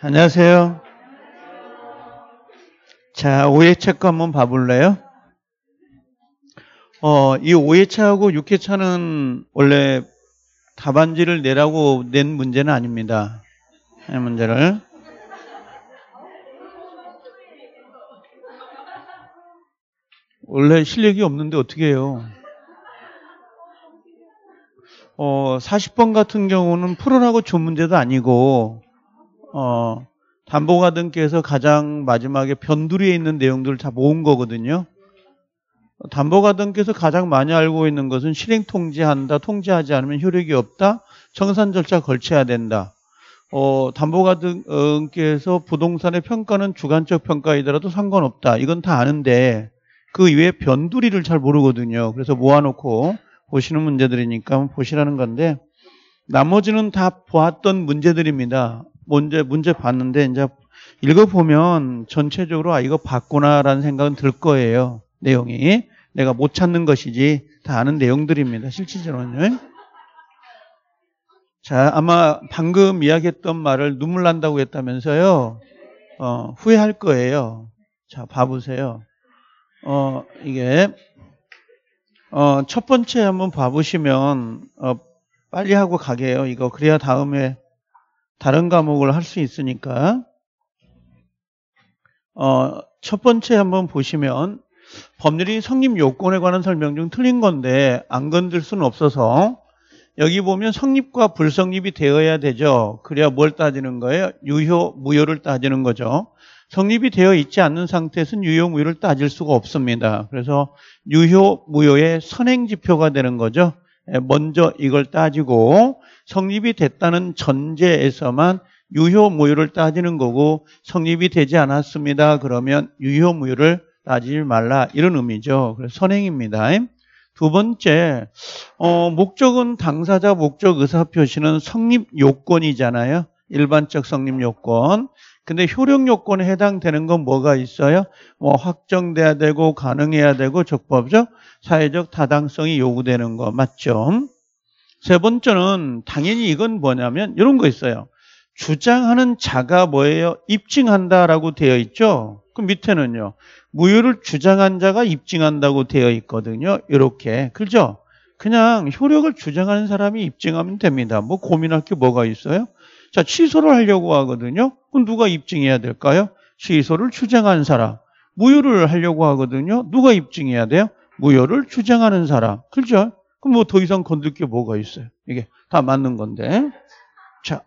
안녕하세요. 자, 5회차 거 한번 봐볼래요? 어, 이 5회차하고 6회차는 원래 답안지를 내라고 낸 문제는 아닙니다. 이 문제를. 원래 실력이 없는데 어떻게 해요? 어, 40번 같은 경우는 풀어라고 준 문제도 아니고, 어, 담보가 등께서 가장 마지막에 변두리에 있는 내용들을 다 모은 거거든요. 담보가 등께서 가장 많이 알고 있는 것은 실행 통지한다통지하지 않으면 효력이 없다, 청산 절차 걸쳐야 된다. 어, 담보가 등께서 부동산의 평가는 주관적 평가이더라도 상관없다. 이건 다 아는데 그 이외에 변두리를 잘 모르거든요. 그래서 모아놓고 보시는 문제들이니까 보시라는 건데 나머지는 다 보았던 문제들입니다. 문제 문제 봤는데 이제 읽어보면 전체적으로 아 이거 봤구나라는 생각은 들 거예요. 내용이 내가 못 찾는 것이지 다 아는 내용들입니다. 실질적으로는. 자, 아마 방금 이야기했던 말을 눈물 난다고 했다면서요. 어, 후회할 거예요. 자, 봐보세요. 어, 이게, 어, 첫 번째 한번 봐보시면, 어, 빨리 하고 가게요. 이거. 그래야 다음에 다른 과목을 할 수 있으니까 어, 첫 번째 한번 보시면 법률이 성립 요건에 관한 설명 중 틀린 건데 안 건들 수는 없어서 여기 보면 성립과 불성립이 되어야 되죠. 그래야 뭘 따지는 거예요? 유효, 무효를 따지는 거죠. 성립이 되어 있지 않는 상태에서는 유효, 무효를 따질 수가 없습니다. 그래서 유효, 무효의 선행 지표가 되는 거죠. 예, 먼저 이걸 따지고 성립이 됐다는 전제에서만 유효무효를 따지는 거고 성립이 되지 않았습니다. 그러면 유효무효를 따지지 말라 이런 의미죠. 그래서 선행입니다. 두 번째, 어, 목적은 당사자 목적 의사표시는 성립 요건이잖아요. 일반적 성립 요건. 근데 효력 요건에 해당되는 건 뭐가 있어요? 뭐 확정돼야 되고 가능해야 되고 적법적 사회적 타당성이 요구되는 거 맞죠? 세 번째는 당연히 이건 뭐냐면 이런 거 있어요. 주장하는 자가 뭐예요? 입증한다라고 되어 있죠. 그 밑에는요. 무효를 주장한 자가 입증한다고 되어 있거든요. 이렇게. 그죠? 그냥 효력을 주장하는 사람이 입증하면 됩니다. 뭐 고민할 게 뭐가 있어요? 자, 취소를 하려고 하거든요. 그럼 누가 입증해야 될까요? 취소를 주장하는 사람. 무효를 하려고 하거든요. 누가 입증해야 돼요? 무효를 주장하는 사람. 그죠? 그럼 뭐 더 이상 건들 게 뭐가 있어요? 이게 다 맞는 건데. 자,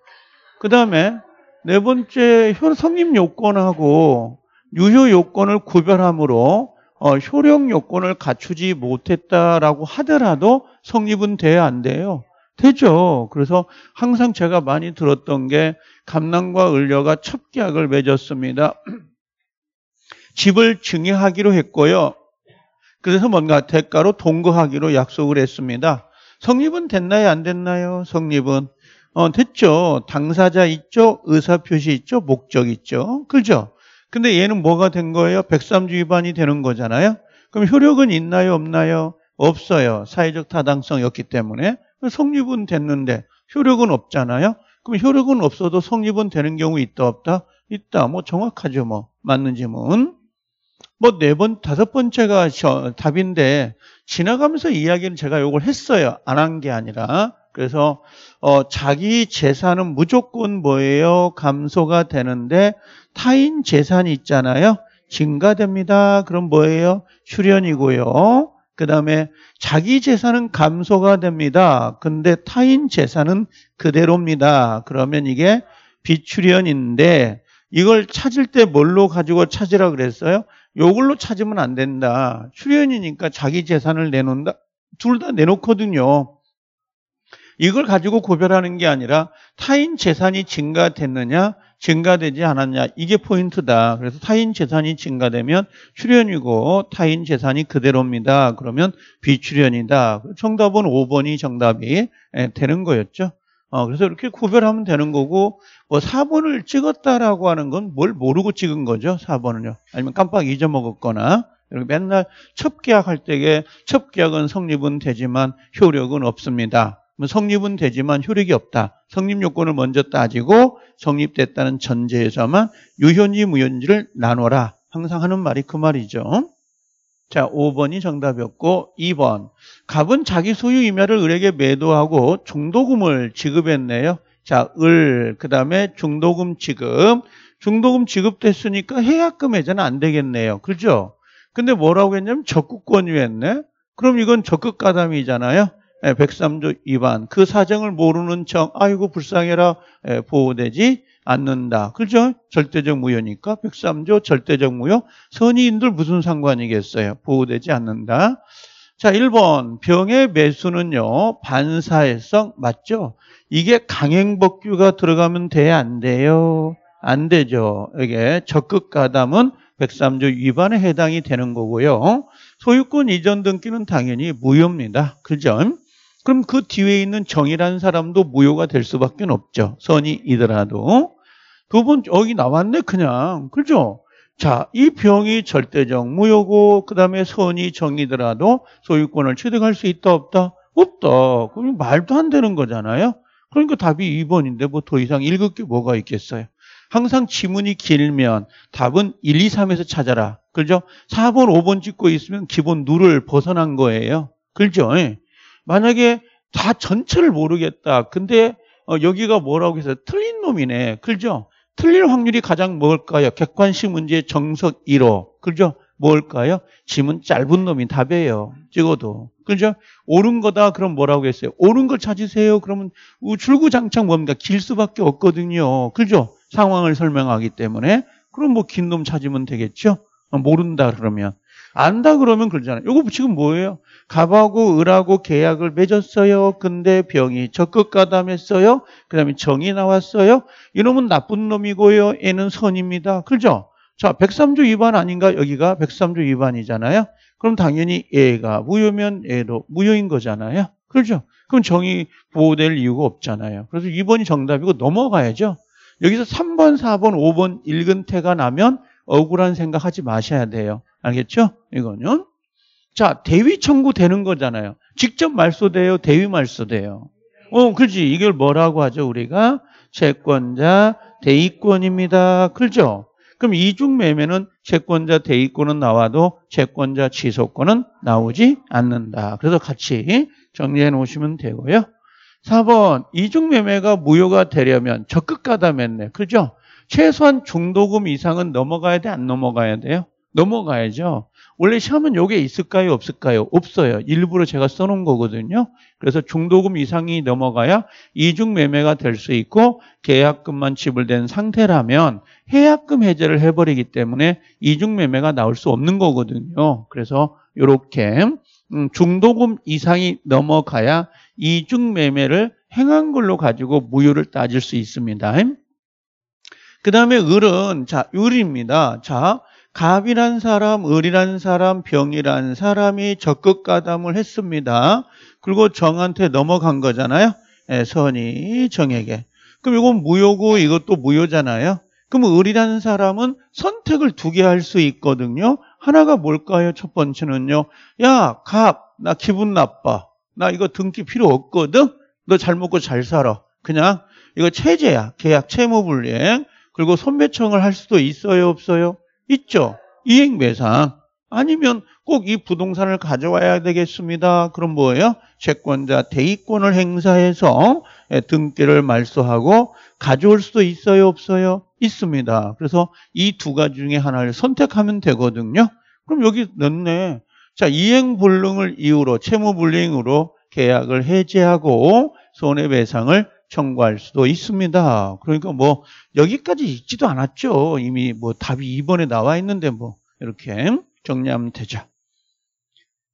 그 다음에 네 번째 효 성립 요건하고 유효 요건을 구별함으로 어, 효력 요건을 갖추지 못했다라고 하더라도 성립은 돼야 안 돼요. 되죠. 그래서 항상 제가 많이 들었던 게 감남과 을려가 첩 계약을 맺었습니다. 집을 증여하기로 했고요. 그래서 뭔가 대가로 동거하기로 약속을 했습니다. 성립은 됐나요? 안 됐나요? 성립은. 어, 됐죠. 당사자 있죠. 의사표시 있죠. 목적 있죠. 그죠? 근데 얘는 뭐가 된 거예요? 103주 위반이 되는 거잖아요. 그럼 효력은 있나요? 없나요? 없어요. 사회적 타당성이었기 때문에. 성립은 됐는데 효력은 없잖아요. 그럼 효력은 없어도 성립은 되는 경우 있다 없다? 있다. 뭐 정확하죠. 뭐 맞는 지문. 뭐네 번, 다섯 번째가 답인데 지나가면서 이야기는 제가 이걸 했어요. 안 한 게 아니라. 그래서 어, 자기 재산은 무조건 뭐예요? 감소가 되는데 타인 재산이 있잖아요. 증가됩니다. 그럼 뭐예요? 출연이고요. 그 다음에 자기 재산은 감소가 됩니다. 근데 타인 재산은 그대로입니다. 그러면 이게 비출연인데 이걸 찾을 때 뭘로 가지고 찾으라 그랬어요? 요걸로 찾으면 안 된다. 출연이니까 자기 재산을 내놓는다. 둘 다 내놓거든요. 이걸 가지고 구별하는게 아니라 타인 재산이 증가됐느냐, 증가되지 않았냐. 이게 포인트다. 그래서 타인 재산이 증가되면 출연이고 타인 재산이 그대로입니다. 그러면 비출연이다. 정답은 5번이 정답이 예, 되는 거였죠. 어, 그래서 이렇게 구별하면 되는 거고 어, 뭐 4번을 찍었다라고 하는 건 뭘 모르고 찍은 거죠? 4번은요. 아니면 깜빡 잊어먹었거나 이렇게 맨날 첩 계약할 때에 첫 계약은 성립은 되지만 효력은 없습니다. 뭐 성립은 되지만 효력이 없다. 성립 요건을 먼저 따지고 성립됐다는 전제에서만 유효인지 무효인지를 나눠라. 항상 하는 말이 그 말이죠. 자, 5번이 정답이었고 2번. 갑은 자기 소유 임야를 을에게 매도하고 중도금을 지급했네요. 자, 을, 그 다음에 중도금 지급. 중도금 지급됐으니까 해약금 해제는 안 되겠네요. 그죠? 근데 뭐라고 했냐면 적극권유 했네? 그럼 이건 적극가담이잖아요? 103조 예, 2반. 그 사정을 모르는 청, 아이고, 불쌍해라, 예, 보호되지 않는다. 그죠? 절대적 무효니까. 103조 절대적 무효. 선의인들 무슨 상관이겠어요? 보호되지 않는다. 자, 1번 병의 매수는요. 반사회성 맞죠? 이게 강행법규가 들어가면 돼요안 돼요? 안 되죠. 이게 적극 가담은 103조 위반에 해당이 되는 거고요. 소유권 이전 등기는 당연히 무효입니다. 그죠? 그럼 그 뒤에 있는 정이라는 사람도 무효가 될 수밖에 없죠. 선이이더라도. 두 번, 여기 나왔네, 그냥. 그죠? 자, 이 병이 절대적 무효고 그다음에 선이 정이더라도 소유권을 취득할 수 있다 없다? 없다. 그럼 말도 안 되는 거잖아요. 그러니까 답이 2번인데 뭐 더 이상 읽을 게 뭐가 있겠어요. 항상 지문이 길면 답은 1, 2, 3에서 찾아라. 그죠? 4번, 5번 찍고 있으면 기본 누를 벗어난 거예요. 그죠? 예. 만약에 다 전체를 모르겠다. 근데 어, 여기가 뭐라고 해서 틀린 놈이네. 그죠? 틀릴 확률이 가장 뭘까요? 객관식 문제의 정석 1호. 그죠? 뭘까요? 짐은 짧은 놈이 답이에요. 찍어도. 그죠? 옳은 거다. 그럼 뭐라고 했어요? 옳은 걸 찾으세요. 그러면 출구장창 뭡니까? 길 수밖에 없거든요. 그죠? 상황을 설명하기 때문에. 그럼 뭐 긴 놈 찾으면 되겠죠? 아, 모른다 그러면. 안다 그러면 그러잖아요. 이거 지금 뭐예요? 갑하고 을하고 계약을 맺었어요. 근데 병이 적극 가담했어요. 그 다음에 정이 나왔어요. 이놈은 나쁜 놈이고요. 애는 선입니다. 그죠? 자, 103조 위반 아닌가? 여기가 103조 위반이잖아요. 그럼 당연히 애가 무효면 애도 무효인 거잖아요. 그죠 그럼 정이 보호될 이유가 없잖아요. 그래서 2번이 정답이고 넘어가야죠. 여기서 3번, 4번, 5번 읽은 태가 나면 억울한 생각하지 마셔야 돼요. 알겠죠? 이거는. 자, 대위 청구 되는 거잖아요. 직접 말소돼요, 대위 말소돼요. 어, 그렇지. 이걸 뭐라고 하죠? 우리가 채권자 대위권입니다. 그렇죠? 그럼 이중 매매는 채권자 대위권은 나와도 채권자 취소권은 나오지 않는다. 그래서 같이 정리해 놓으시면 되고요. 4번 이중 매매가 무효가 되려면 적극 가담했네. 그렇죠? 최소한 중도금 이상은 넘어가야 돼, 안 넘어가야 돼요? 넘어가야죠. 원래 시험은 요게 있을까요? 없을까요? 없어요. 일부러 제가 써놓은 거거든요. 그래서 중도금 이상이 넘어가야 이중 매매가 될 수 있고 계약금만 지불된 상태라면 해약금 해제를 해버리기 때문에 이중 매매가 나올 수 없는 거거든요. 그래서 이렇게 음, 중도금 이상이 넘어가야 이중 매매를 행한 걸로 가지고 무효를 따질 수 있습니다. 그 다음에 을은 자 을입니다. 자 갑이란 사람, 을이란 사람, 병이란 사람이 적극 가담을 했습니다. 그리고 정한테 넘어간 거잖아요. 예, 선이 정에게. 그럼 이건 무효고 이것도 무효잖아요. 그럼 을이라는 사람은 선택을 두 개 할 수 있거든요. 하나가 뭘까요? 첫 번째는요. 야, 갑, 나 기분 나빠. 나 이거 등기 필요 없거든. 너 잘 먹고 잘 살아. 그냥 이거 체제야. 계약 채무 불이행. 그리고 손배청을 할 수도 있어요, 없어요? 있죠. 이익 배상. 아니면 꼭 이 부동산을 가져와야 되겠습니다. 그럼 뭐예요? 채권자 대위권을 행사해서 예, 등기를 말소하고 가져올 수도 있어요, 없어요? 있습니다. 그래서 이 두 가지 중에 하나를 선택하면 되거든요. 그럼 여기 넣네. 자, 이행불능을 이유로 채무불능으로 계약을 해제하고 손해배상을 청구할 수도 있습니다. 그러니까 뭐 여기까지 있지도 않았죠. 이미 뭐 답이 2번에 나와 있는데 뭐 이렇게 정리하면 되죠.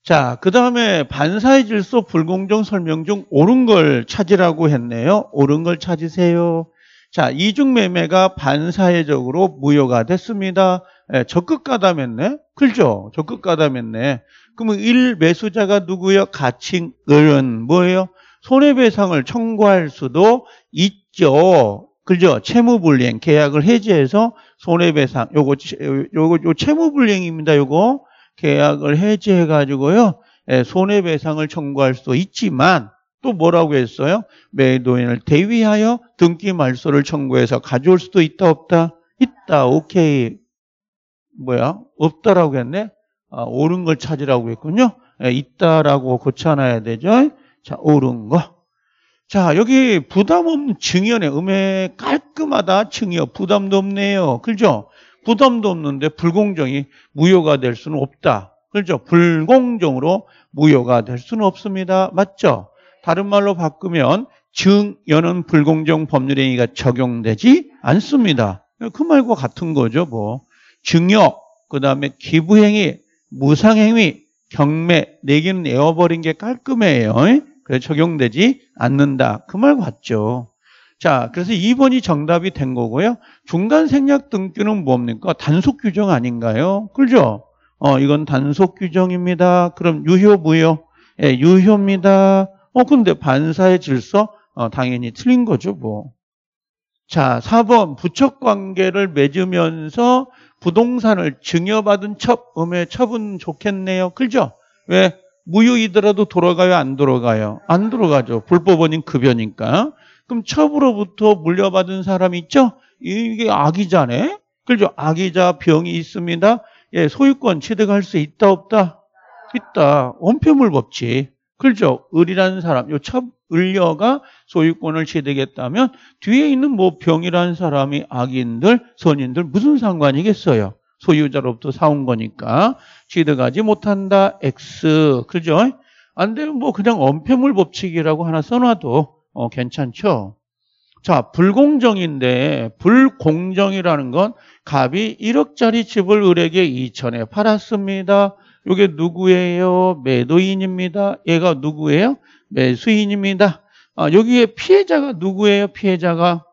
자, 그 다음에 반사의 질소 불공정 설명 중 옳은 걸 찾으라고 했네요. 옳은 걸 찾으세요. 자, 이중매매가 반사회적으로 무효가 됐습니다. 예, 적극 가담했네? 그죠? 적극 가담했네. 그러면 1매수자가 누구요? 가칭 을은 뭐예요? 손해배상을 청구할 수도 있죠. 그죠? 채무불이행 계약을 해지해서 손해배상 요거 요거 요 채무불이행입니다. 요거 계약을 해지해 가지고요. 예, 손해배상을 청구할 수도 있지만 또 뭐라고 했어요? 매도인을 대위하여 등기 말소를 청구해서 가져올 수도 있다 없다? 있다. 오케이. 뭐야? 없다라고 했네. 아, 옳은 걸 찾으라고 했군요. 예, 있다라고 고쳐놔야 되죠. 자, 옳은 거. 자, 여기 부담 없는 증여네. 음에 깔끔하다 증여. 부담도 없네요. 그죠? 부담도 없는데 불공정이 무효가 될 수는 없다. 그죠? 불공정으로 무효가 될 수는 없습니다. 맞죠? 다른 말로 바꾸면 증여는 불공정 법률행위가 적용되지 않습니다. 그 말과 같은 거죠, 뭐. 증여, 그 다음에 기부행위, 무상행위, 경매, 내기는 네 에어버린 게 깔끔해요. 그래 적용되지 않는다. 그말 같죠. 자, 그래서 2번이 정답이 된 거고요. 중간 생략 등기는 뭡니까? 단속 규정 아닌가요? 그죠? 어, 이건 단속 규정입니다. 그럼 유효 무효? 예, 유효입니다. 어, 근데 반사의 질서 어, 당연히 틀린 거죠, 뭐. 자, 4번 부척 관계를 맺으면서 부동산을 증여받은 첩, 음에 처분 좋겠네요. 그죠? 왜? 무효이더라도 돌아가요? 안 돌아가요? 안 돌아가죠. 불법 원인 급여니까. 그럼 첩으로부터 물려받은 사람 있죠? 이게 악의자네? 그렇죠. 악의자 병이 있습니다. 예, 소유권 취득할 수 있다, 없다? 있다. 원표물 법칙. 그렇죠. 을이라는 사람, 요 첩, 을녀가 소유권을 취득했다면 뒤에 있는 뭐 병이라는 사람이 악인들, 선인들 무슨 상관이겠어요? 소유자로부터 사온 거니까. 취득하지 못한다. X. 그죠? 안 되면 뭐 그냥 언폐물 법칙이라고 하나 써놔도 어, 괜찮죠? 자, 불공정인데 불공정이라는 건 갑이 1억짜리 집을 을에게 2천에 팔았습니다. 이게 누구예요? 매도인입니다. 얘가 누구예요? 매수인입니다. 아, 여기에 피해자가 누구예요? 피해자가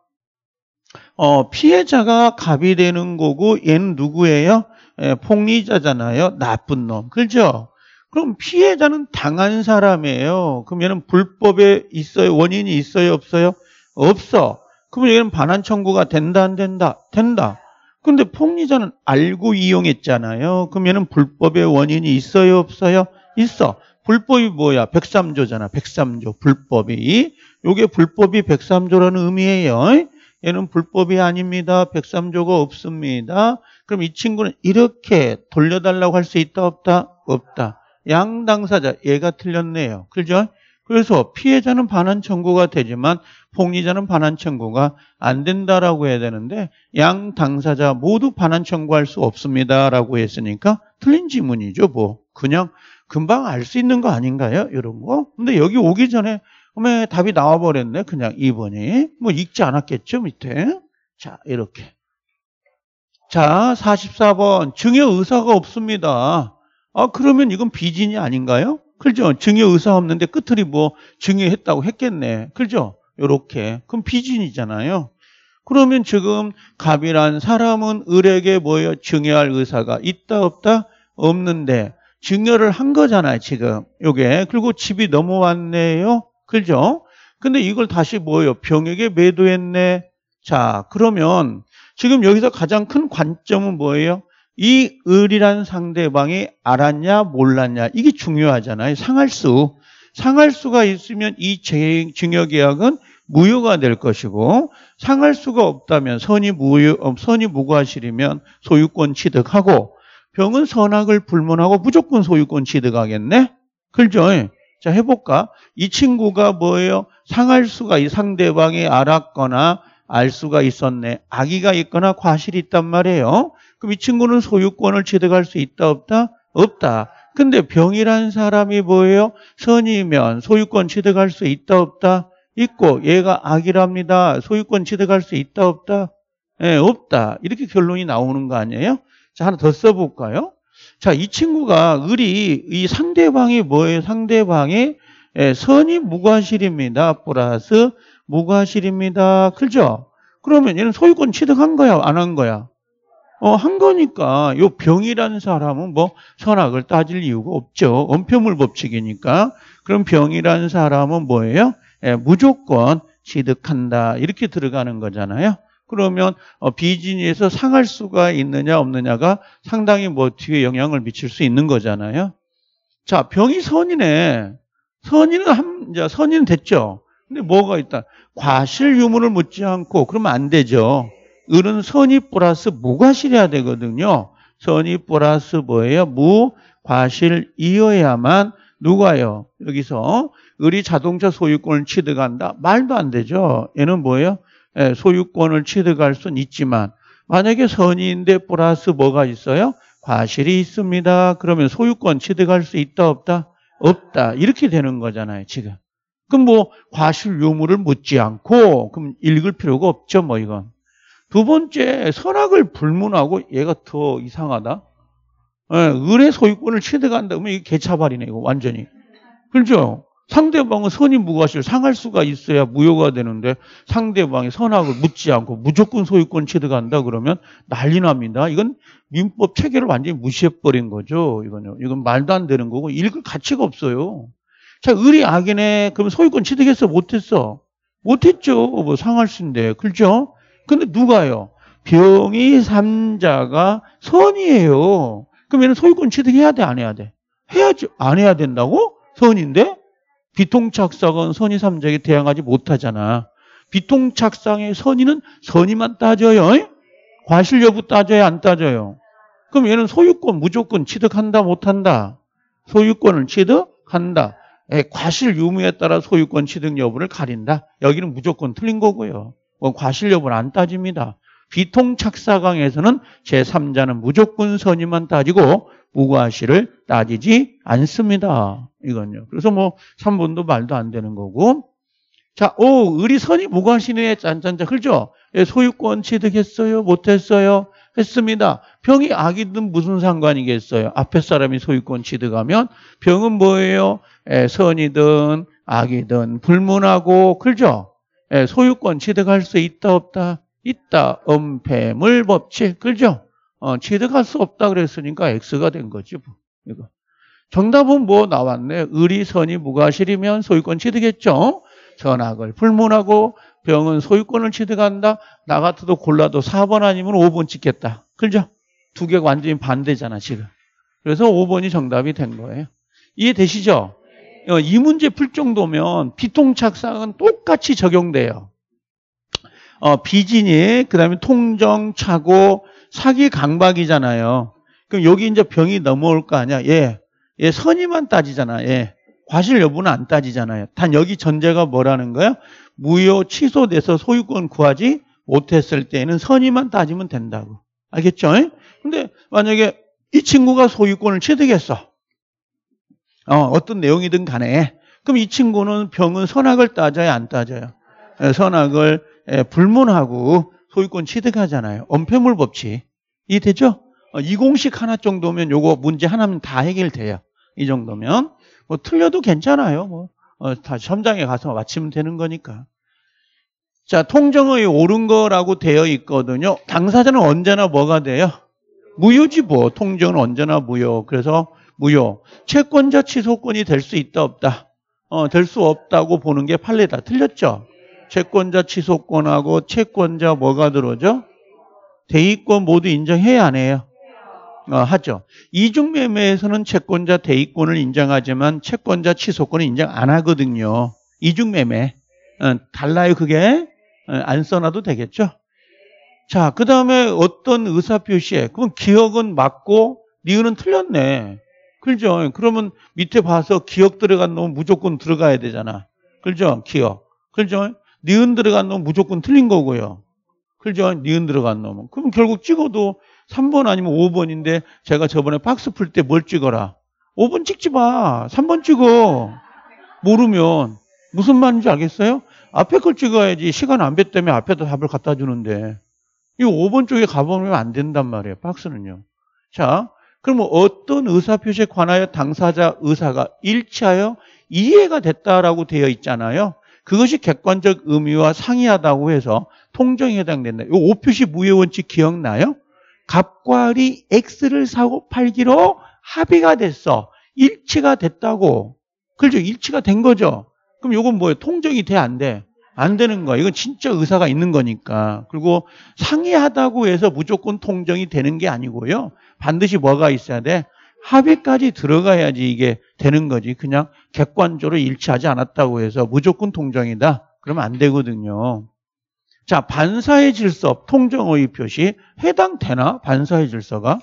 어, 피해자가 갑이 되는 거고 얘는 누구예요? 예, 폭리자잖아요. 나쁜 놈. 그렇죠? 그럼 피해자는 당한 사람이에요. 그럼 얘는 불법에 있어요? 원인이 있어요? 없어요? 없어. 그럼 얘는 반환 청구가 된다? 안 된다? 된다. 근데 폭리자는 알고 이용했잖아요. 그럼 얘는 불법의 원인이 있어요? 없어요? 있어. 불법이 뭐야? 103조잖아. 103조. 불법이. 요게 불법이 103조라는 의미예요. 얘는 불법이 아닙니다. 103조가 없습니다. 그럼 이 친구는 이렇게 돌려달라고 할 수 있다 없다? 없다. 양 당사자 얘가 틀렸네요. 그죠? 그래서 피해자는 반환 청구가 되지만 복리자는 반환 청구가 안 된다라고 해야 되는데 양 당사자 모두 반환 청구할 수 없습니다라고 했으니까 틀린 지문이죠. 뭐 그냥 금방 알 수 있는 거 아닌가요? 이런 거. 근데 여기 오기 전에 어메 답이 나와 버렸네. 그냥 2번이. 뭐 읽지 않았겠죠, 밑에. 자, 이렇게. 자, 44번. 증여 의사가 없습니다. 아, 그러면 이건 비진이 아닌가요? 그죠? 증여 의사 없는데 끝으로 뭐 증여했다고 했겠네. 그죠? 요렇게. 그럼 비진이잖아요. 그러면 지금 갑이란 사람은 을에게 뭐여 증여할 의사가 있다 없다? 없는데 증여를 한 거잖아요, 지금. 요게. 그리고 집이 넘어왔네요. 그죠? 근데 이걸 다시 뭐여 병에게 매도했네. 자, 그러면 지금 여기서 가장 큰 관점은 뭐예요? 이 을이란 상대방이 알았냐 몰랐냐 이게 중요하잖아요. 상할수 상할수가 있으면 이 증여계약은 무효가 될 것이고 상할수가 없다면 선이 무효 어, 선이 무과실이면 소유권 취득하고 병은 선악을 불문하고 무조건 소유권 취득하겠네. 그죠? 자 해볼까? 이 친구가 뭐예요? 상할수가 이 상대방이 알았거나 알 수가 있었네. 아기가 있거나 과실이 있단 말이에요. 그럼 이 친구는 소유권을 취득할 수 있다 없다? 없다. 근데 병이란 사람이 뭐예요? 선이면 소유권 취득할 수 있다 없다? 있고 얘가 악이랍니다. 소유권 취득할 수 있다 없다? 네, 없다. 이렇게 결론이 나오는 거 아니에요? 자 하나 더 써볼까요? 자이 친구가 을이 이 상대방이 뭐예요? 상대방이 예, 선이 무과실입니다. 플러스 무과실입니다. 그죠? 그러면 얘는 소유권 취득한 거야, 안 한 거야? 어, 한 거니까 요 병이라는 사람은 뭐 선악을 따질 이유가 없죠. 엄표물 법칙이니까. 그럼 병이라는 사람은 뭐예요? 예, 무조건 취득한다. 이렇게 들어가는 거잖아요. 그러면 어, 비진에서 상할 수가 있느냐 없느냐가 상당히 뭐 뒤에 영향을 미칠 수 있는 거잖아요. 자, 병이 선이네. 선인은 한, 이제 선인 됐죠. 근데 뭐가 있다? 과실 유무를 묻지 않고 그러면 안 되죠. 을은 선입 플러스 무과실이어야 되거든요. 선입 플러스 뭐예요? 무, 과실 이어야만 누가요? 여기서 을이 자동차 소유권을 취득한다? 말도 안 되죠. 얘는 뭐예요? 예, 소유권을 취득할 순 있지만 만약에 선인데 플러스 뭐가 있어요? 과실이 있습니다. 그러면 소유권 취득할 수 있다 없다? 없다. 이렇게 되는 거잖아요, 지금. 그럼 뭐 과실 유무를 묻지 않고 그럼 읽을 필요가 없죠 뭐 이건. 두 번째 선악을 불문하고 얘가 더 이상하다. 예, 을의 소유권을 취득한다 그러면 이게 개차발이네 이거 완전히. 그렇죠? 상대방은 선이 무과실 상할 수가 있어야 무효가 되는데 상대방이 선악을 묻지 않고 무조건 소유권 취득한다 그러면 난리 납니다. 이건 민법 체계를 완전히 무시해버린 거죠. 이건요. 이건 말도 안 되는 거고 읽을 가치가 없어요. 자, 을이 악이네. 그럼 소유권 취득했어? 못했어? 못했죠. 뭐 상할수인데. 그렇죠? 근데 누가요? 병이 삼자가 선이에요. 그럼 얘는 소유권 취득해야 돼? 안 해야 돼? 해야지. 안 해야 된다고? 선인데? 비통착상은 선이 삼자에게 대항하지 못하잖아. 비통착상의 선이는선이만 따져요. 과실 여부 따져야 안 따져요. 그럼 얘는 소유권 무조건 취득한다 못한다. 소유권을 취득한다. 예, 과실 유무에 따라 소유권 취득 여부를 가린다. 여기는 무조건 틀린 거고요. 뭐 과실 여부는 안 따집니다. 비통착사강에서는 제3자는 무조건 선임만 따지고 무과실을 따지지 않습니다. 이건요. 그래서 뭐 3번도 말도 안 되는 거고. 자, 오, 의리선이 무과실에 짠짠짠 흘죠? 그렇죠? 예, 소유권 취득했어요? 못했어요? 했습니다. 병이 악이든 무슨 상관이겠어요? 앞에 사람이 소유권 취득하면 병은 뭐예요? 예, 선이든 악이든 불문하고 그죠? 예, 소유권 취득할 수 있다 없다? 있다. 은폐물 법칙 그죠? 어, 취득할 수 없다 그랬으니까 X가 된 거지. 뭐. 이거. 정답은 뭐 나왔네. 의리, 선이, 무과실이면 소유권 취득했죠. 전학을 불문하고 병은 소유권을 취득한다. 나 같아도 골라도 4번 아니면 5번 찍겠다. 그죠? 두 개가 완전히 반대잖아, 지금. 그래서 5번이 정답이 된 거예요. 이해되시죠? 어, 이 문제 풀 정도면 비통착상은 똑같이 적용돼요. 어, 비진이 그다음에 통정, 차고, 사기 강박이잖아요. 그럼 여기 이제 병이 넘어올 거 아니야? 예. 예, 선의만 따지잖아. 예. 과실 여부는 안 따지잖아요. 단 여기 전제가 뭐라는 거예요 무효 취소돼서 소유권 구하지 못했을 때에는 선의만 따지면 된다고. 알겠죠? 근데 만약에 이 친구가 소유권을 취득했어. 어, 떤 내용이든 간에. 그럼 이 친구는 병은 선악을 따져야 안 따져요. 예, 선악을 예, 불문하고 소유권 취득하잖아요. 엄폐물 법칙. 이해되죠? 어, 이 공식 하나 정도면 요거 문제 하나면 다 해결돼요. 이 정도면. 뭐 틀려도 괜찮아요. 뭐 어, 다 점장에 가서 맞히면 되는 거니까. 자, 통정의 옳은 거라고 되어 있거든요. 당사자는 언제나 뭐가 돼요? 무효지 뭐. 통정은 언제나 무효. 그래서 무효. 채권자 취소권이 될 수 있다 없다. 어, 될 수 없다고 보는 게 판례다. 틀렸죠? 채권자 취소권하고 채권자 뭐가 들어오죠? 대의권 모두 인정해야 안 해요? 어, 하죠. 이중매매에서는 채권자 대위권을 인정하지만 채권자 취소권을 인정 안 하거든요. 이중매매. 어, 달라요, 그게. 어, 안 써놔도 되겠죠. 자, 그 다음에 어떤 의사표시에, 그럼 기억은 맞고, 니은은 틀렸네. 그죠? 그러면 밑에 봐서 기억 들어간 놈 무조건 들어가야 되잖아. 그죠? 기억. 그죠? 니은 들어간 놈 무조건 틀린 거고요. 그죠? 니은 들어간 놈은. 그럼 결국 찍어도 3번 아니면 5번인데 제가 저번에 박스 풀 때 뭘 찍어라. 5번 찍지 마. 3번 찍어. 모르면 무슨 말인지 알겠어요? 앞에 걸 찍어야지 시간 안 뱉다며 앞에다 답을 갖다 주는데 이 5번 쪽에 가보면 안 된단 말이에요. 박스는요. 자, 그러면 어떤 의사표시에 관하여 당사자 의사가 일치하여 이해가 됐다라고 되어 있잖아요. 그것이 객관적 의미와 상이하다고 해서 통정에 해당된다. 이 5표시 무효 원칙 기억나요? 갑과을이 X를 사고 팔기로 합의가 됐어. 일치가 됐다고. 그렇죠. 일치가 된 거죠. 그럼 이건 뭐예요? 통정이 돼? 안 돼? 안 되는 거야. 이건 진짜 의사가 있는 거니까. 그리고 상의하다고 해서 무조건 통정이 되는 게 아니고요. 반드시 뭐가 있어야 돼? 합의까지 들어가야지 이게 되는 거지. 그냥 객관적으로 일치하지 않았다고 해서 무조건 통정이다. 그러면 안 되거든요. 자, 반사의 질서, 통정의 표시 해당되나? 반사의 질서가?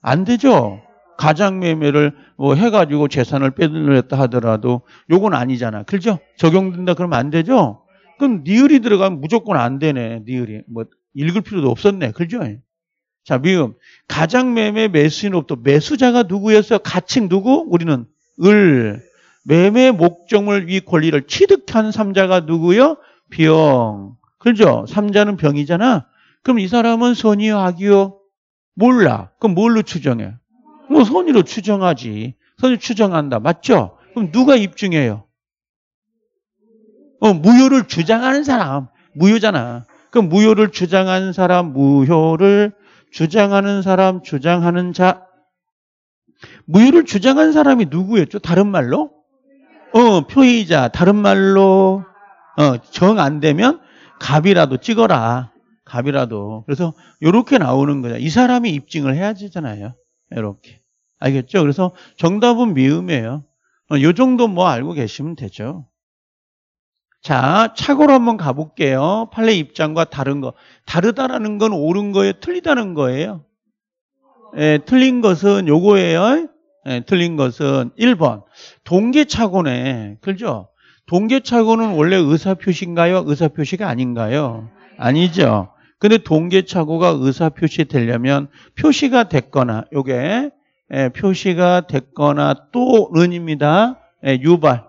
안 되죠. 가장 매매를 뭐 해가지고 재산을 빼돌렸다 하더라도 요건 아니잖아. 그죠? 적용된다 그러면 안 되죠? 그럼 니을이 들어가면 무조건 안 되네. 니을이. 뭐 읽을 필요도 없었네. 그죠? 자, 미음. 가장 매매 매수인업도 매수자가 누구였어요? 가칭 누구? 우리는 을. 매매 목적물 위 권리를 취득한 삼자가 누구요? 비 그죠? 삼자는 병이잖아. 그럼 이 사람은 선이요, 악이요? 몰라. 그럼 뭘로 추정해? 뭐 선의로 추정하지. 선을 추정한다. 맞죠? 그럼 누가 입증해요? 어, 무효를 주장하는 사람. 무효잖아. 그럼 무효를 주장하는 사람, 무효를 주장하는 사람, 주장하는 자. 무효를 주장하는 사람이 누구였죠? 다른 말로? 어, 표의자. 다른 말로 어, 정 안 되면 갑이라도 찍어라. 갑이라도. 그래서 이렇게 나오는 거야이 사람이 입증을 해야지잖아요. 이렇게. 알겠죠? 그래서 정답은 미음이에요. 어, 요 정도 뭐 알고 계시면 되죠. 자, 착오로 한번 가볼게요. 판례 입장과 다른 거. 다르다라는 건 옳은 거예요? 틀리다는 거예요? 예, 틀린 것은 요거예요. 예, 틀린 것은 1번. 동계착오네 그죠? 동계차고는 원래 의사표시인가요? 의사표시가 아닌가요? 아니죠. 근데 동계차고가 의사표시 되려면 표시가 됐거나, 요게, 예, 표시가 됐거나 또는입니다. 예, 유발.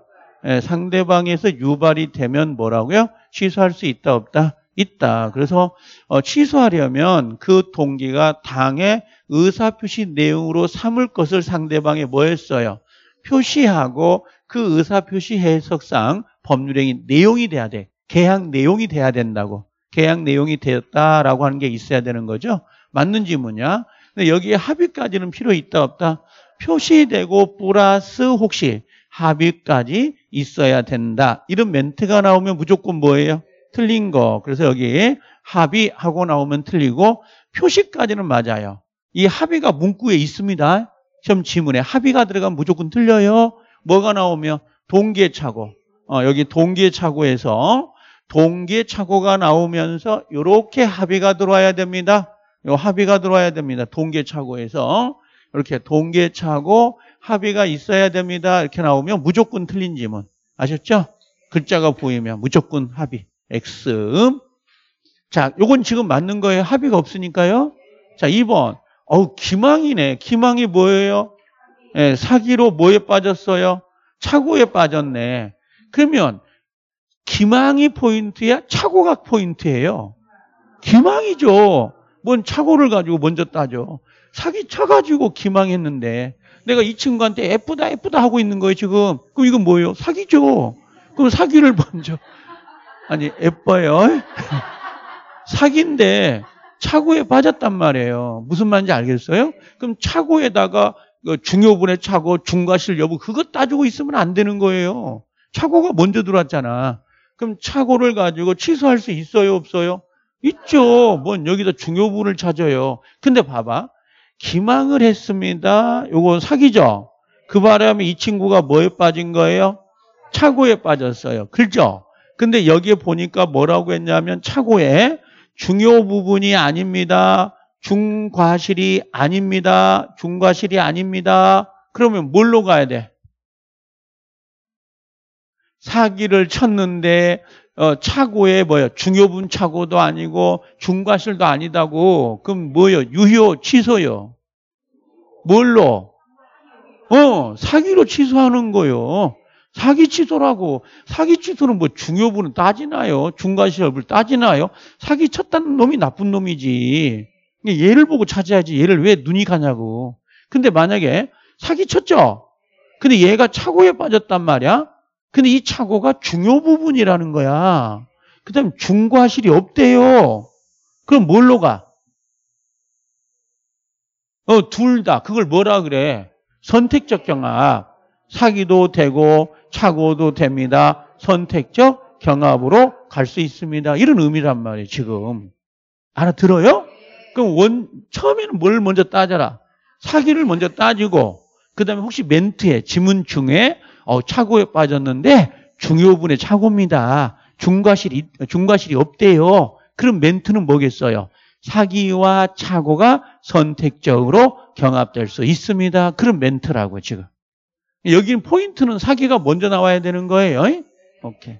예, 상대방에서 유발이 되면 뭐라고요? 취소할 수 있다, 없다? 있다. 그래서 어, 취소하려면 그 동기가 당의 의사표시 내용으로 삼을 것을 상대방이 뭐했어요? 표시하고 그 의사표시 해석상 법률행위 내용이 돼야 돼. 계약 내용이 돼야 된다고. 계약 내용이 되었다라고 하는 게 있어야 되는 거죠. 맞는지 뭐냐? 근데 여기에 합의까지는 필요 있다 없다. 표시되고 플러스 혹시 합의까지 있어야 된다. 이런 멘트가 나오면 무조건 뭐예요? 틀린 거. 그래서 여기에 합의하고 나오면 틀리고 표시까지는 맞아요. 이 합의가 문구에 있습니다. 시험 지문에 합의가 들어가면 무조건 틀려요. 뭐가 나오며 동계차고 어, 여기 동계차고에서동계차고가 나오면서 이렇게 합의가 들어와야 됩니다. 요 합의가 들어와야 됩니다. 동계차고에서 이렇게 동계차고 합의가 있어야 됩니다. 이렇게 나오면 무조건 틀린 지문 아셨죠? 글자가 보이면 무조건 합의 X. 자, 요건 지금 맞는 거예요. 합의가 없으니까요. 자, 2번. 어우, 기망이네. 기망이 뭐예요? 예, 사기로 뭐에 빠졌어요? 차고에 빠졌네. 그러면 기망이 포인트야? 차고가 포인트예요. 기망이죠. 뭔차고를 가지고 먼저 따죠 사기 쳐가지고 기망했는데 내가 이 친구한테 예쁘다 예쁘다 하고 있는 거예요 지금. 그럼 이건 뭐예요? 사기죠. 그럼 사기를 먼저 아니 예뻐요. 사기인데 차고에 빠졌단 말이에요. 무슨 말인지 알겠어요? 그럼 차고에다가 그 중요분의 착오, 중과실 여부 그거 따지고 있으면 안 되는 거예요. 착오가 먼저 들어왔잖아. 그럼 착오를 가지고 취소할 수 있어요, 없어요? 있죠. 뭔 여기다 중요분을 찾아요. 근데 봐봐. 기망을 했습니다. 요건 사기죠. 그 바람에 이 친구가 뭐에 빠진 거예요? 착오에 빠졌어요. 그죠? 렇 근데 여기에 보니까 뭐라고 했냐면 착오에 중요 부분이 아닙니다. 중과실이 아닙니다. 중과실이 아닙니다. 그러면 뭘로 가야 돼? 사기를 쳤는데 어, 차고에 뭐야 중요분 차고도 아니고 중과실도 아니다고. 그럼 뭐요? 유효 취소요. 뭘로? 어, 사기로 취소하는 거요. 사기 취소라고. 사기 취소는 뭐 중요분은 따지나요? 중과실업을 따지나요? 사기 쳤다는 놈이 나쁜 놈이지. 얘를 보고 찾아야지 얘를 왜 눈이 가냐고. 근데 만약에 사기쳤죠? 근데 얘가 착오에 빠졌단 말이야? 근데 이 착오가 중요 부분이라는 거야. 그 다음 중과실이 없대요. 그럼 뭘로 가? 어, 둘 다. 그걸 뭐라 그래? 선택적 경합. 사기도 되고, 착오도 됩니다. 선택적 경합으로 갈 수 있습니다. 이런 의미란 말이에요, 지금. 알아들어요? 그럼 원, 처음에는 뭘 먼저 따져라? 사기를 먼저 따지고, 그 다음에 혹시 멘트에, 지문 중에, 어, 착오에 빠졌는데, 중요분의 착오입니다. 중과실이, 중과실이 없대요. 그럼 멘트는 뭐겠어요? 사기와 착오가 선택적으로 경합될 수 있습니다. 그런 멘트라고, 지금. 여기는 포인트는 사기가 먼저 나와야 되는 거예요. 오케이.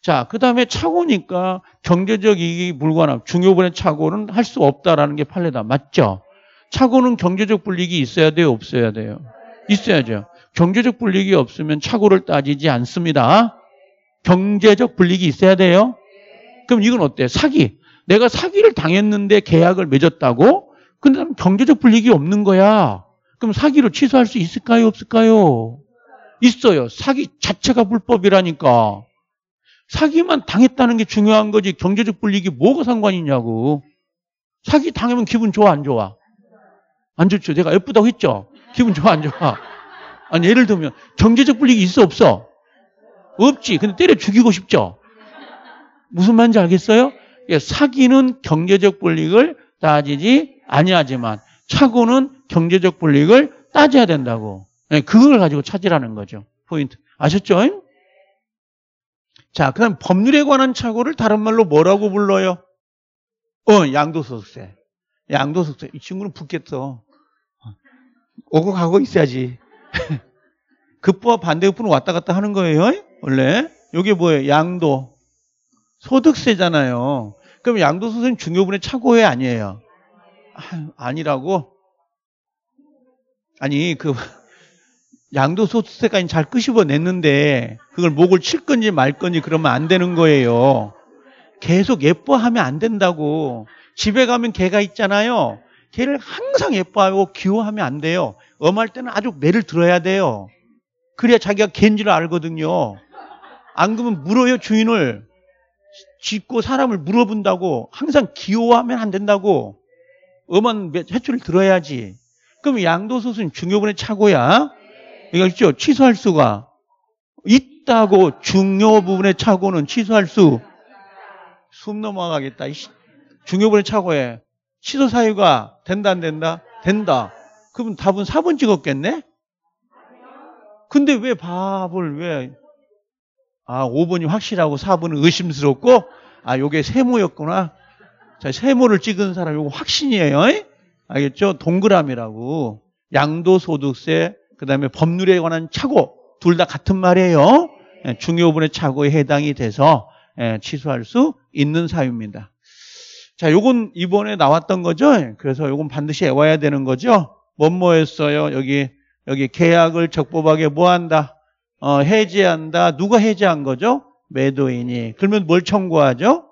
자, 그 다음에 차고니까 경제적 이익이 불가능 중요분의 차고는할 수 없다라는 게 판례다. 맞죠? 차고는 경제적 불이익이 있어야 돼요? 없어야 돼요? 있어야죠. 경제적 불이익이 없으면 차고를 따지지 않습니다. 경제적 불이익이 있어야 돼요? 그럼 이건 어때요? 사기. 내가 사기를 당했는데 계약을 맺었다고? 근데 경제적 불이익이 없는 거야. 그럼 사기로 취소할 수 있을까요? 없을까요? 있어요. 사기 자체가 불법이라니까. 사기만 당했다는 게 중요한 거지 경제적 불이익이 뭐가 상관이냐고. 사기 당하면 기분 좋아 안 좋아? 안 좋죠. 내가 예쁘다고 했죠. 기분 좋아 안 좋아? 아니 예를 들면 경제적 불이익이 있어 없어? 없지. 근데 때려 죽이고 싶죠. 무슨 말인지 알겠어요? 예, 사기는 경제적 불이익을 따지지 아니하지만 차고는 경제적 불이익을 따져야 된다고. 예, 그걸 가지고 찾으라는 거죠. 포인트. 아셨죠? 자, 그 다음 법률에 관한 착오를 다른 말로 뭐라고 불러요? 어, 양도소득세. 양도소득세. 이 친구는 붙겠어. 오고 가고 있어야지. 급부와 반대급부는 왔다 갔다 하는 거예요. 원래. 이게 뭐예요? 양도. 소득세잖아요. 그럼 양도소득세는 중요분의 착오해 아니에요? 아, 아니라고? 아니, 그, 양도소득세까지 잘 끄집어냈는데 그걸 목을 칠 건지 말 건지 그러면 안 되는 거예요. 계속 예뻐하면 안 된다고. 집에 가면 개가 있잖아요. 개를 항상 예뻐하고 귀여워하면 안 돼요. 엄할 때는 아주 매를 들어야 돼요. 그래야 자기가 개인 줄 알거든요. 안 그러면 물어요, 주인을. 짓고 사람을 물어본다고. 항상 귀여워하면 안 된다고. 엄한 해초를 들어야지. 그럼 양도소득은 중요분의 차고야. 이거 있죠? 취소할 수가 있다고 중요 부분의 착오는 취소할 수. 숨 넘어가겠다. 중요 부분의 착오에 취소 사유가 된다 안 된다? 된다. 그럼 답은 4번 찍었겠네? 근데 왜 밥을 왜, 아, 5번이 확실하고 4번은 의심스럽고, 아, 요게 세모였구나. 자, 세모를 찍은 사람, 이거 확신이에요. 알겠죠? 동그라미라고. 양도소득세, 그 다음에 법률에 관한 착오 둘 다 같은 말이에요. 예, 중요분의 착오에 해당이 돼서 예, 취소할 수 있는 사유입니다. 자, 요건 이번에 나왔던 거죠. 예, 그래서 요건 반드시 외워야 되는 거죠. 뭐 뭐 했어요? 여기 여기 계약을 적법하게 뭐 한다? 어, 해지한다. 누가 해지한 거죠? 매도인이. 그러면 뭘 청구하죠?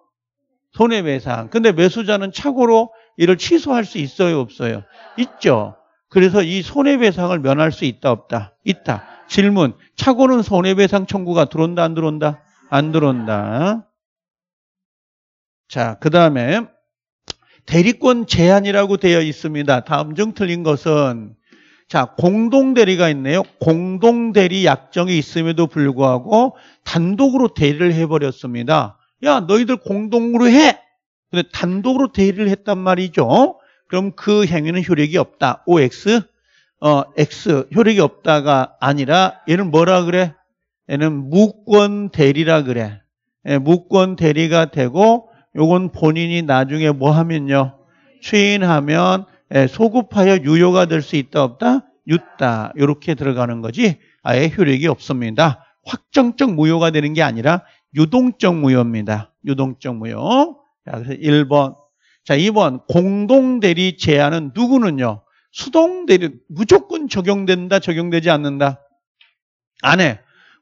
손해배상. 근데 매수자는 착오로 이를 취소할 수 있어요, 없어요? 있죠. 그래서 이 손해배상을 면할 수 있다 없다? 있다. 질문. 차고는 손해배상 청구가 들어온다 안 들어온다? 안 들어온다. 자, 그 다음에 대리권 제한이라고 되어 있습니다. 다음 중 틀린 것은 자, 공동대리가 있네요. 공동대리 약정이 있음에도 불구하고 단독으로 대리를 해버렸습니다. 야, 너희들 공동으로 해! 근데 단독으로 대리를 했단 말이죠. 그럼 그 행위는 효력이 없다. OX, 어, X, 효력이 없다가 아니라 얘는 뭐라 그래? 얘는 무권 대리라 그래. 예, 무권 대리가 되고 요건 본인이 나중에 뭐 하면요? 추인하면 예, 소급하여 유효가 될 수 있다 없다? 유다 이렇게 들어가는 거지 아예 효력이 없습니다. 확정적 무효가 되는 게 아니라 유동적 무효입니다. 유동적 무효. 자, 그래서 1번 자, 2번 공동대리 제한은 누구는요? 수동대리 무조건 적용된다 적용되지 않는다. 안 해.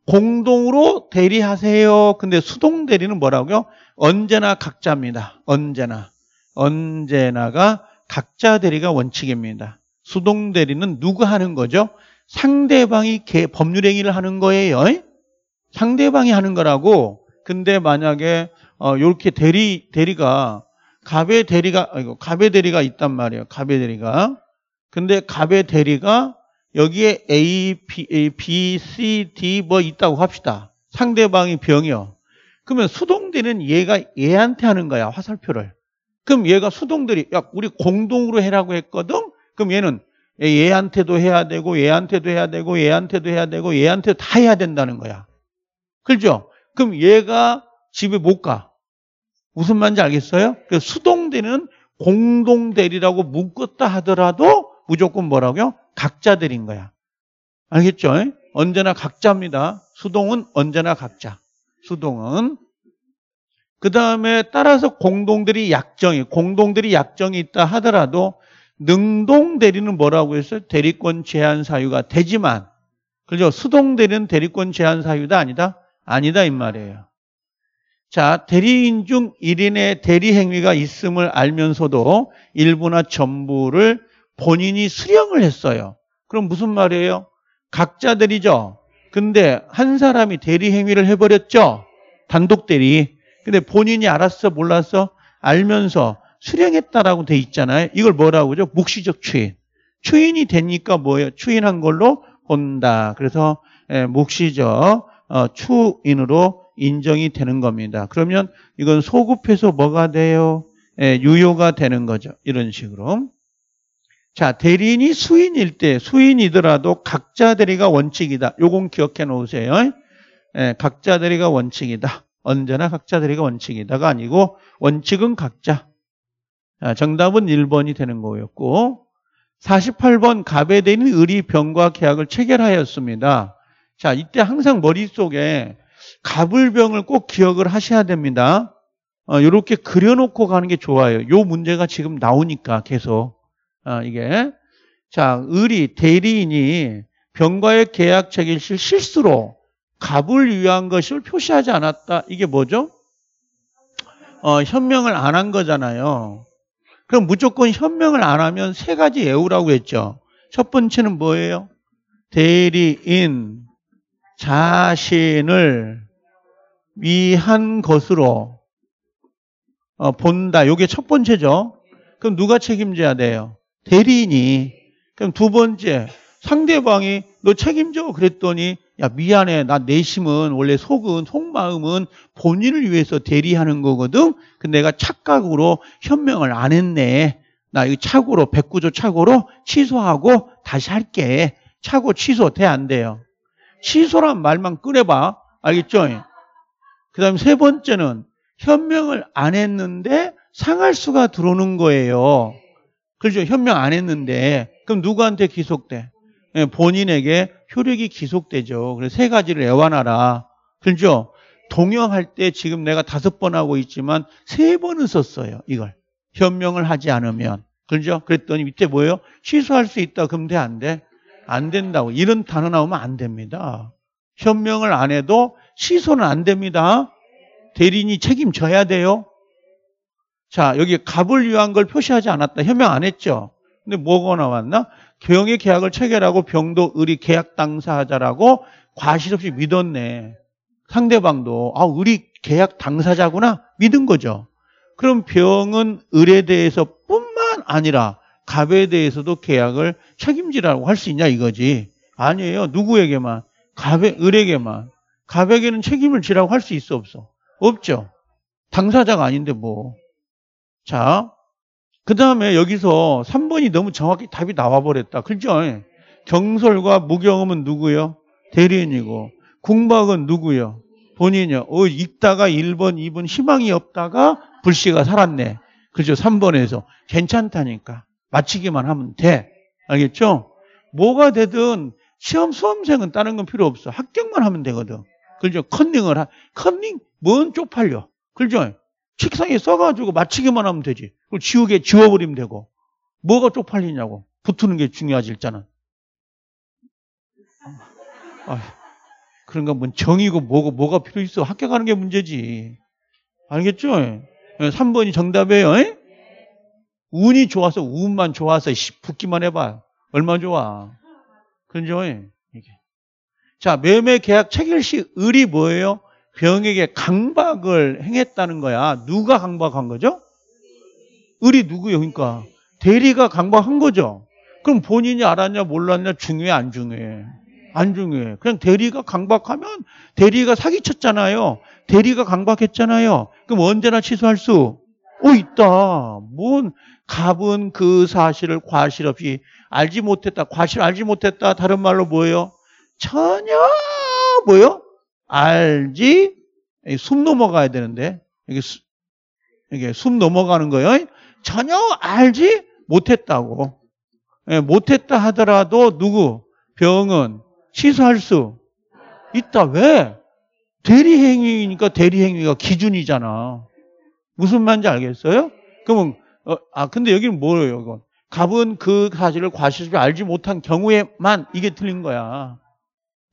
공동으로 대리하세요. 근데 수동대리는 뭐라고요? 언제나 각자입니다. 언제나. 언제나가 각자 대리가 원칙입니다. 수동 대리는 누구 하는 거죠? 상대방이 법률 행위를 하는 거예요. 상대방이 하는 거라고. 근데 만약에 이렇게 어, 대리 대리가 갑의 대리가 아이고 갑의 대리가 있단 말이에요. 갑의 대리가. 근데 갑의 대리가 여기에 A, B, B, C, D 뭐 있다고 합시다. 상대방이 병이요. 그러면 수동대는 얘가 얘한테 하는 거야 화살표를. 그럼 얘가 수동들이 야 우리 공동으로 해라고 했거든. 그럼 얘는 얘한테도 해야 되고 얘한테도 해야 되고 얘한테도 해야 되고 얘한테다 해야 된다는 거야. 그렇죠? 그럼 얘가 집에 못 가. 무슨 말인지 알겠어요? 그 수동대는 공동대리라고 묶었다 하더라도 무조건 뭐라고요? 각자 대리인 거야. 알겠죠? 언제나 각자입니다. 수동은 언제나 각자. 수동은. 그 다음에 따라서 공동대리 약정이, 공동대리 약정이 있다 하더라도 능동대리는 뭐라고 했어요? 대리권 제한 사유가 되지만, 그죠? 수동대리는 대리권 제한 사유다 아니다? 아니다, 이 말이에요. 자, 대리인 중 1인의 대리 행위가 있음을 알면서도 일부나 전부를 본인이 수령을 했어요. 그럼 무슨 말이에요? 각자들이죠. 근데 한 사람이 대리 행위를 해버렸죠. 단독 대리. 근데 본인이 알았어 몰랐어 알면서 수령했다라고 돼 있잖아요. 이걸 뭐라고 그러죠? 묵시적 추인. 추인이 되니까 뭐예요? 추인한 걸로 본다. 그래서 예, 묵시적 어, 추인으로 인정이 되는 겁니다. 그러면 이건 소급해서 뭐가 돼요? 예, 유효가 되는 거죠. 이런 식으로. 자, 대리인이 수인일 때 수인이더라도 각자 대리가 원칙이다. 요건 기억해 놓으세요. 예, 각자 대리가 원칙이다. 언제나 각자 대리가 원칙이다가 아니고 원칙은 각자. 자, 정답은 1번이 되는 거였고 48번 갑에 대인 리 의리 병과 계약을 체결하였습니다. 자, 이때 항상 머릿속에 갑을병을꼭 기억을 하셔야 됩니다. 어, 이렇게 그려놓고 가는 게 좋아요. 요 문제가 지금 나오니까 계속 아, 이게 자 을이 대리인이 병과의 계약 책결실 실수로 갑을 위한 것을 표시하지 않았다. 이게 뭐죠? 어, 현명을 안 한 거잖아요. 그럼 무조건 현명을 안 하면 세 가지 예우라고 했죠. 첫 번째는 뭐예요? 대리인 자신을 위한 것으로 어, 본다. 이게 첫 번째죠. 그럼 누가 책임져야 돼요? 대리인이. 그럼 두 번째, 상대방이 너 책임져 그랬더니 야 미안해 나 내심은 원래 속은 속마음은 본인을 위해서 대리하는 거거든 근데 내가 착각으로 현명을 안 했네 나 이거 착오로 백구조 착오로 취소하고 다시 할게 착오 취소 돼 안 돼요 취소란 말만 꺼내봐 알겠죠 그 다음 세 번째는 현명을 안 했는데 상할 수가 들어오는 거예요. 그렇죠. 현명 안 했는데. 그럼 누구한테 기속돼? 예, 본인에게 효력이 기속되죠. 그래서 세 가지를 애완하라. 그렇죠. 동영할 때 지금 내가 다섯 번 하고 있지만 세 번은 썼어요. 이걸. 현명을 하지 않으면. 그렇죠. 그랬더니 밑에 뭐예요? 취소할 수 있다. 그럼 돼? 안 돼? 안 된다고. 이런 단어 나오면 안 됩니다. 현명을 안 해도 취소는 안 됩니다. 대리인이 책임져야 돼요. 자, 여기 갑을 위한 걸 표시하지 않았다. 현명안 했죠. 근데 뭐가 나왔나? 경의 계약을 체결하고 병도 의리 계약 당사자라고 과실 없이 믿었네. 상대방도 아, 의리 계약 당사자구나 믿은 거죠. 그럼 병은 을에 대해서 뿐만 아니라 갑에 대해서도 계약을 책임지라고 할 수 있냐 이거지. 아니에요. 누구에게만. 갑에, 을에게만. 가백에는 책임을 지라고 할 수 있어 없어? 없죠. 당사자가 아닌데 뭐. 자, 그 다음에 여기서 3번이 너무 정확히 답이 나와버렸다. 그죠? 경솔과 무경험은 누구요? 대리인이고. 궁박은 누구요? 본인이요. 어, 읽다가 1번, 2번 희망이 없다가 불씨가 살았네. 그죠? 3번에서. 괜찮다니까. 마치기만 하면 돼. 알겠죠? 뭐가 되든 시험 수험생은 따는 건 필요 없어. 합격만 하면 되거든. 그죠? 컨닝을 하, 컨닝? 뭔 쪽팔려. 그죠? 책상에 써가지고 맞히기만 하면 되지. 그걸 지우개 지워버리면 되고. 뭐가 쪽팔리냐고. 붙는 게 중요하지, 일단은. 아, 그런가, 뭔 정이고 뭐고 뭐가 필요 있어. 합격하는 게 문제지. 알겠죠? 3번이 예, 정답이에요. 예? 운이 좋아서, 운만 좋아서, 씨, 붙기만 해봐. 얼마나 좋아. 그죠? 예. 자, 매매 계약 체결 시 을이 뭐예요? 병에게 강박을 행했다는 거야. 누가 강박한 거죠? 을이 누구요? 그러니까 대리가 강박한 거죠. 그럼 본인이 알았냐 몰랐냐 중요해 안 중요해? 안 중요해. 그냥 대리가 강박하면 대리가 사기쳤잖아요. 대리가 강박했잖아요. 그럼 언제나 취소할 수? 어 있다. 뭔 갑은 그 사실을 과실 없이 알지 못했다. 과실 알지 못했다. 다른 말로 뭐예요? 전혀 뭐요? 알지 숨 넘어가야 되는데 이게 수, 이게 숨 넘어가는 거예요. 전혀 알지 못했다고. 예, 못했다 하더라도 누구 병은 취소할 수 있다. 왜? 대리행위니까 대리행위가 기준이잖아. 무슨 말인지 알겠어요? 그러면 어, 아 근데 여기는 뭐예요? 이건 갑은 그 사실을 과실을 알지 못한 경우에만 이게 틀린 거야.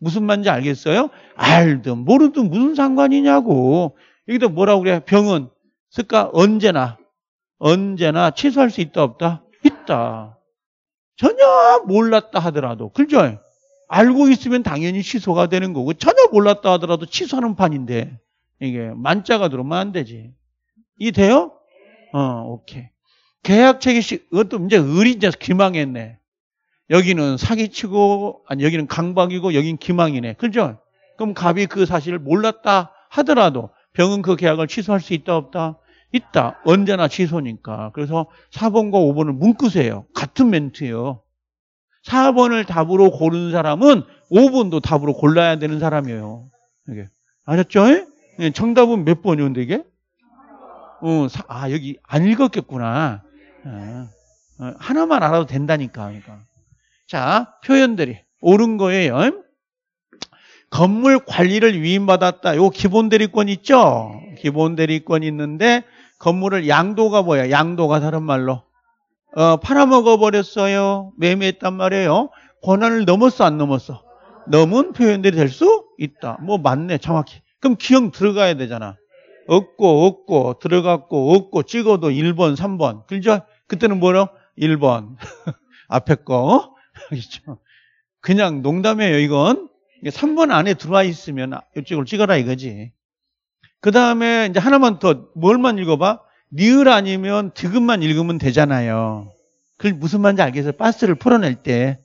무슨 말인지 알겠어요? 알든 모르든 무슨 상관이냐고. 여기도 뭐라고 그래? 병은 습가 언제나 언제나 취소할 수 있다 없다? 있다. 전혀 몰랐다 하더라도 그죠? 알고 있으면 당연히 취소가 되는 거고 전혀 몰랐다 하더라도 취소하는 판인데 이게 만자가 들어오면 안 되지. 이 돼요? 어, 오케이. 계약 체결 시 이것도 이제 을이 이제 기망했네. 여기는 사기치고 아니 여기는 강박이고 여긴 기망이네. 그죠? 그럼 갑이 그 사실을 몰랐다 하더라도 병은 그 계약을 취소할 수 있다 없다? 있다. 언제나 취소니까. 그래서 4번과 5번을 문구세요. 같은 멘트예요. 4번을 답으로 고른 사람은 5번도 답으로 골라야 되는 사람이에요. 이게. 아셨죠? 예, 정답은 몇 번이었는데 이게? 어, 사, 아 여기 안 읽었겠구나. 어, 하나만 알아도 된다니까. 그러니까. 자, 표현들이 옳은 거예요. 건물 관리를 위임받았다. 요 기본 대리권 있죠? 기본 대리권 있는데 건물을 양도가 뭐야? 양도가 다른 말로 어, 팔아먹어 버렸어요. 매매했단 말이에요. 권한을 넘었어 안 넘었어? 넘은 표현들이 될 수 있다. 뭐 맞네 정확히. 그럼 기형 들어가야 되잖아. 없고 없고 들어갔고 없고 찍어도 1번 3번. 그죠? 그때는 뭐라고? 1번 앞에 거 알죠 그냥 농담이에요, 이건. 3번 안에 들어와 있으면 이쪽로 찍어라 이거지. 그 다음에 이제 하나만 더, 뭘만 읽어봐? 니을 아니면 디귿만 읽으면 되잖아요. 그걸 무슨 말인지 알겠어요? 바스를 풀어낼 때.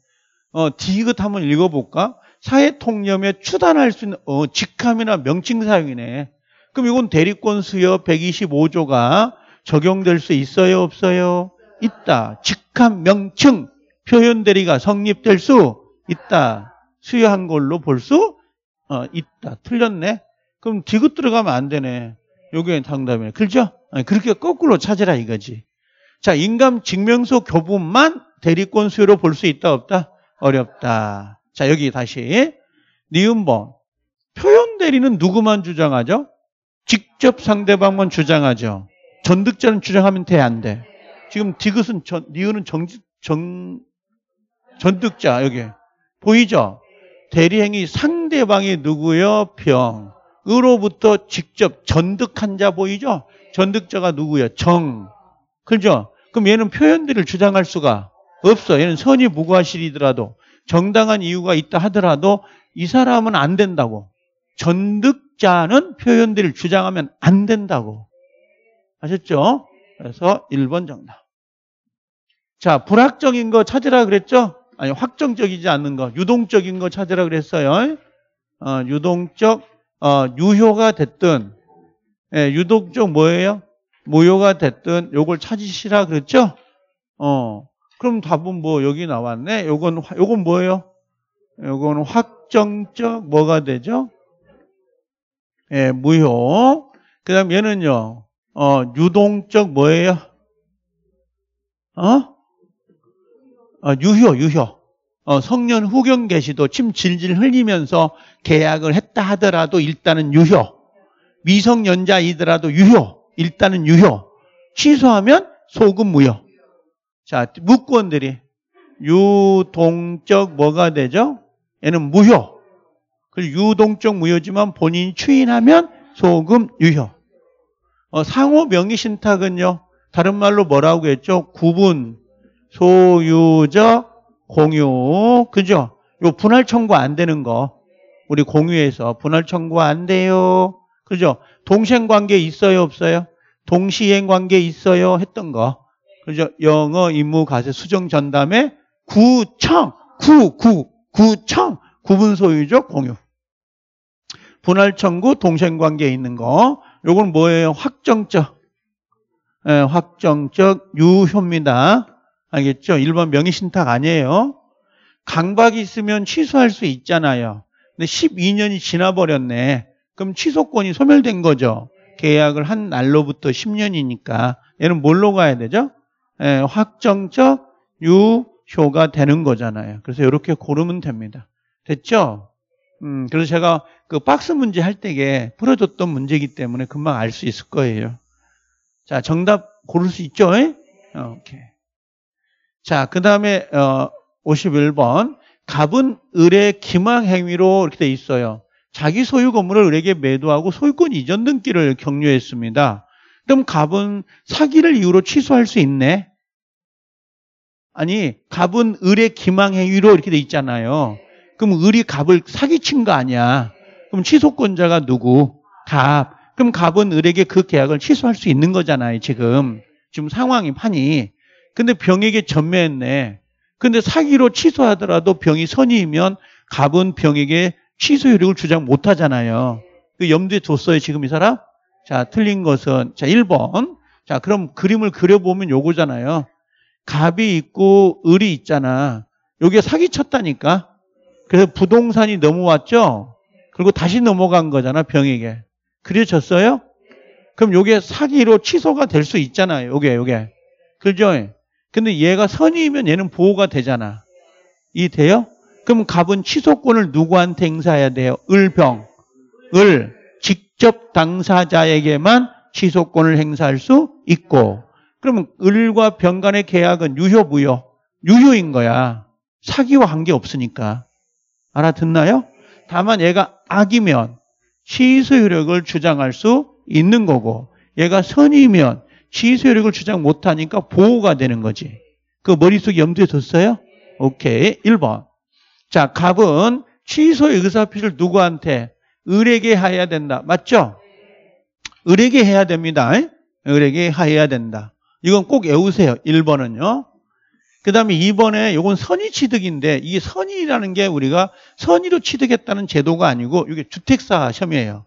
어, 디귿 한번 읽어볼까? 사회 통념에 추단할 수 있는, 어, 직함이나 명칭 사용이네. 그럼 이건 대리권 수여 125조가 적용될 수 있어요, 없어요? 있다. 직함, 명칭. 표현 대리가 성립될 수 있다. 수요한 걸로 볼수 어, 있다. 틀렸네. 그럼 디귿 들어가면 안 되네. 요게 당답이네. 그렇죠? 그렇게 거꾸로 찾으라 이거지. 자, 인감 증명서 교부만 대리권 수요로 볼 수 있다 없다? 어렵다. 자, 여기 다시 니은번 표현 대리는 누구만 주장하죠? 직접 상대방만 주장하죠. 전득자는 주장하면 돼, 안 돼? 지금 디귿은, 전, 니은은 정, 정, 전득자 여기 보이죠? 대리행위 상대방이 누구요? 병으로부터 직접 전득한 자 보이죠? 전득자가 누구요? 정. 그죠? 그럼 얘는 표현들을 주장할 수가 없어. 얘는 선이 무과실이더라도 정당한 이유가 있다 하더라도 이 사람은 안 된다고. 전득자는 표현들을 주장하면 안 된다고. 아셨죠? 그래서 1번 정답. 자, 불확정인 거 찾으라 그랬죠? 아니 확정적이지 않는 거, 유동적인 거 찾으라 그랬어요. 어, 유동적 어, 유효가 됐든 예, 유동적 뭐예요? 무효가 됐든 요걸 찾으시라 그랬죠? 어. 그럼 답은 뭐 여기 나왔네. 요건 요건 뭐예요? 요건 확정적 뭐가 되죠? 예, 무효. 그다음 얘는요. 어, 유동적 뭐예요? 어? 어, 유효, 유효. 어, 성년 후경 개시도 침 질질 흘리면서 계약을 했다 하더라도 일단은 유효. 미성년자이더라도 유효. 일단은 유효. 취소하면 소급 무효. 자, 무권들이 유동적 뭐가 되죠? 얘는 무효. 그리고 유동적 무효지만 본인이 추인하면 소금 유효. 어, 상호 명의 신탁은요. 다른 말로 뭐라고 했죠? 구분, 소유적 공유. 그죠? 요 분할 청구 안 되는 거. 우리 공유에서 분할 청구 안 돼요. 그죠? 동생 관계 있어요, 없어요? 동시행 관계 있어요? 했던 거. 그죠? 영어, 임무, 가세, 수정 전담에 구청, 구, 구, 구청, 구분 소유적 공유. 분할 청구, 동생 관계 있는 거. 요건 뭐예요? 확정적. 예, 확정적 유효입니다. 알겠죠? 일반 명의신탁 아니에요. 강박이 있으면 취소할 수 있잖아요. 근데 12년이 지나버렸네. 그럼 취소권이 소멸된 거죠. 계약을 한 날로부터 10년이니까 얘는 뭘로 가야 되죠? 예, 확정적 유효가 되는 거잖아요. 그래서 이렇게 고르면 됩니다. 됐죠? 음, 그래서 제가 그 박스 문제 할 때에 풀어줬던 문제이기 때문에 금방 알 수 있을 거예요. 자, 정답 고를 수 있죠? 예? 어, 오케이. 자, 그 다음에 어, 51번 갑은 을의 기망 행위로 이렇게 돼 있어요. 자기 소유 건물을 을에게 매도하고 소유권 이전 등기를 격려했습니다. 그럼 갑은 사기를 이유로 취소할 수 있네. 아니, 갑은 을의 기망 행위로 이렇게 돼 있잖아요. 그럼 을이 갑을 사기친 거 아니야. 그럼 취소권자가 누구? 갑. 그럼 갑은 을에게 그 계약을 취소할 수 있는 거잖아요, 지금. 지금 상황이, 판이. 근데 병에게 전매했네. 근데 사기로 취소하더라도 병이 선이면 갑은 병에게 취소 효력을 주장 못 하잖아요. 그 염두에 뒀어요, 지금 이 사람? 자, 틀린 것은, 자, 1번. 자, 그럼 그림을 그려보면 요거잖아요. 갑이 있고 을이 있잖아. 요게 사기쳤다니까. 그래서 부동산이 넘어왔죠? 그리고 다시 넘어간 거잖아, 병에게. 그려졌어요? 그럼 요게 사기로 취소가 될 수 있잖아요. 요게, 요게. 그죠? 근데 얘가 선의이면 얘는 보호가 되잖아. 이 돼요? 그럼 갑은 취소권을 누구한테 행사해야 돼요? 을병. 을. 직접 당사자에게만 취소권을 행사할 수 있고. 그러면 을과 병 간의 계약은 유효무효. 유효인 거야. 사기와 관계 없으니까. 알아듣나요? 다만 얘가 악이면 취소효력을 주장할 수 있는 거고 얘가 선이면 취소효력을 주장 못하니까 보호가 되는 거지. 그 머릿속에 염두에 뒀어요? 오케이. 1번. 자, 갑은 취소의 의사표시를 누구한테? 을에게 해야 된다. 맞죠? 을에게 해야 됩니다. 을에게 해야 된다. 이건 꼭 외우세요. 1번은요. 그 다음에 2번에 이건 선의 취득인데 이게 선의라는 게 우리가 선의로 취득했다는 제도가 아니고 이게 주택사 혐의예요.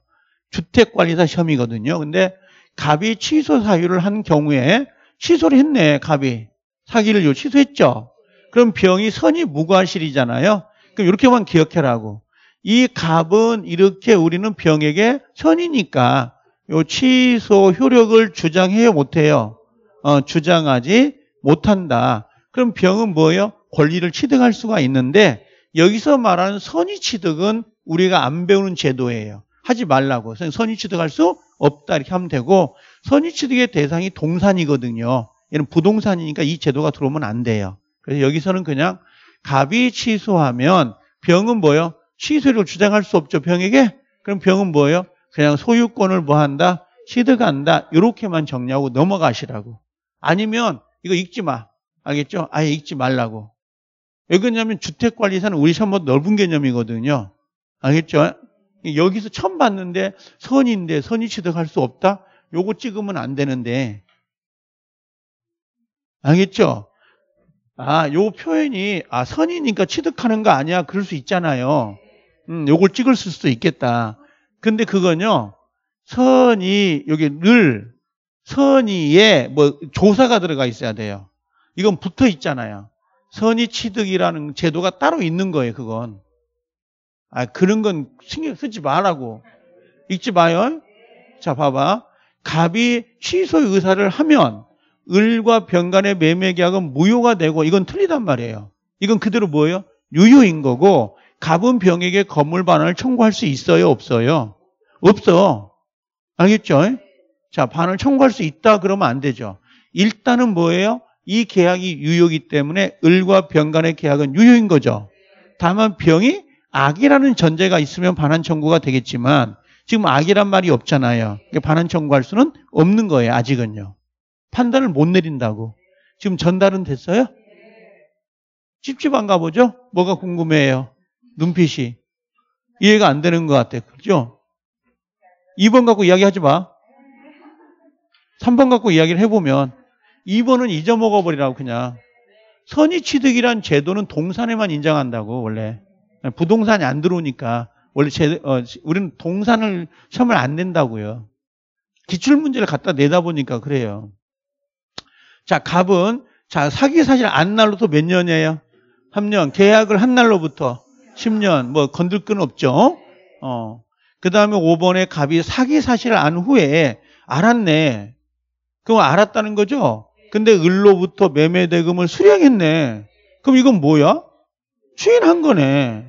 주택관리사 혐의거든요. 근데 갑이 취소 사유를 한 경우에 취소를 했네, 갑이. 사기를 취소했죠. 그럼 병이 선이 무과실이잖아요. 그럼 이렇게만 기억해라고. 이 갑은 이렇게 우리는 병에게 선이니까 요 취소 효력을 주장해요, 못해요? 어, 주장하지 못한다. 그럼 병은 뭐예요? 권리를 취득할 수가 있는데 여기서 말하는 선의 취득은 우리가 안 배우는 제도예요. 하지 말라고. 선의 취득할 수 없다 이렇게 하면 되고 선의취득의 대상이 동산이거든요. 얘는 부동산이니까 이 제도가 들어오면 안 돼요. 그래서 여기서는 그냥 갑이 취소하면 병은 뭐예요? 취소를 주장할 수 없죠. 병에게. 그럼 병은 뭐예요? 그냥 소유권을 뭐 한다? 취득한다. 이렇게만 정리하고 넘어가시라고. 아니면 이거 읽지 마. 알겠죠? 아예 읽지 말라고. 왜 그러냐면 주택관리사는 우리 시험 뭐 넓은 개념이거든요. 알겠죠? 여기서 처음 봤는데 선인데 선이 취득할 수 없다? 요거 찍으면 안 되는데. 알겠죠? 아, 요 표현이 아, 선이니까 취득하는 거 아니야. 그럴 수 있잖아요. 음, 요걸 찍을 수도 있겠다. 근데 그건요. 선이 여기 늘 선의에 뭐 조사가 들어가 있어야 돼요. 이건 붙어 있잖아요. 선의 취득이라는 제도가 따로 있는 거예요, 그건. 아, 그런 건 신경 쓰지 말라고. 읽지 마요. 자, 봐봐. 갑이 취소 의사를 하면 을과 병 간의 매매 계약은 무효가 되고 이건 틀리단 말이에요. 이건 그대로 뭐예요? 유효인 거고 갑은 병에게 건물 반환을 청구할 수 있어요? 없어요? 없어. 알겠죠? 자, 반을 환 청구할 수 있다 그러면 안 되죠. 일단은 뭐예요? 이 계약이 유효이기 때문에 을과 병 간의 계약은 유효인 거죠. 다만 병이 악이라는 전제가 있으면 반환 청구가 되겠지만 지금 악이란 말이 없잖아요. 그러니까 반환 청구할 수는 없는 거예요. 아직은요. 판단을 못 내린다고. 지금 전달은 됐어요? 찝찝한 가보죠? 뭐가 궁금해요? 눈빛이. 이해가 안 되는 것 같아요. 그죠? 렇 2번 갖고 이야기하지 마. 3번 갖고 이야기를 해보면 2번은 잊어먹어버리라고 그냥. 선의취득이란 제도는 동산에만 인정한다고 원래. 예, 부동산이 안 들어오니까 원래 제, 어, 우리는 동산을 시험을 안 낸다고요. 기출 문제를 갖다 내다 보니까 그래요. 자, 갑은 자, 사기 사실 안날로부몇 년이에요? 3년. 계약을 한 날로부터 10년. 뭐 건들 건 없죠. 어. 그다음에 5번에 갑이 사기 사실 을안 후에 알았네. 그럼 알았다는 거죠. 근데 을로부터 매매 대금을 수령했네. 그럼 이건 뭐야? 추인한 거네.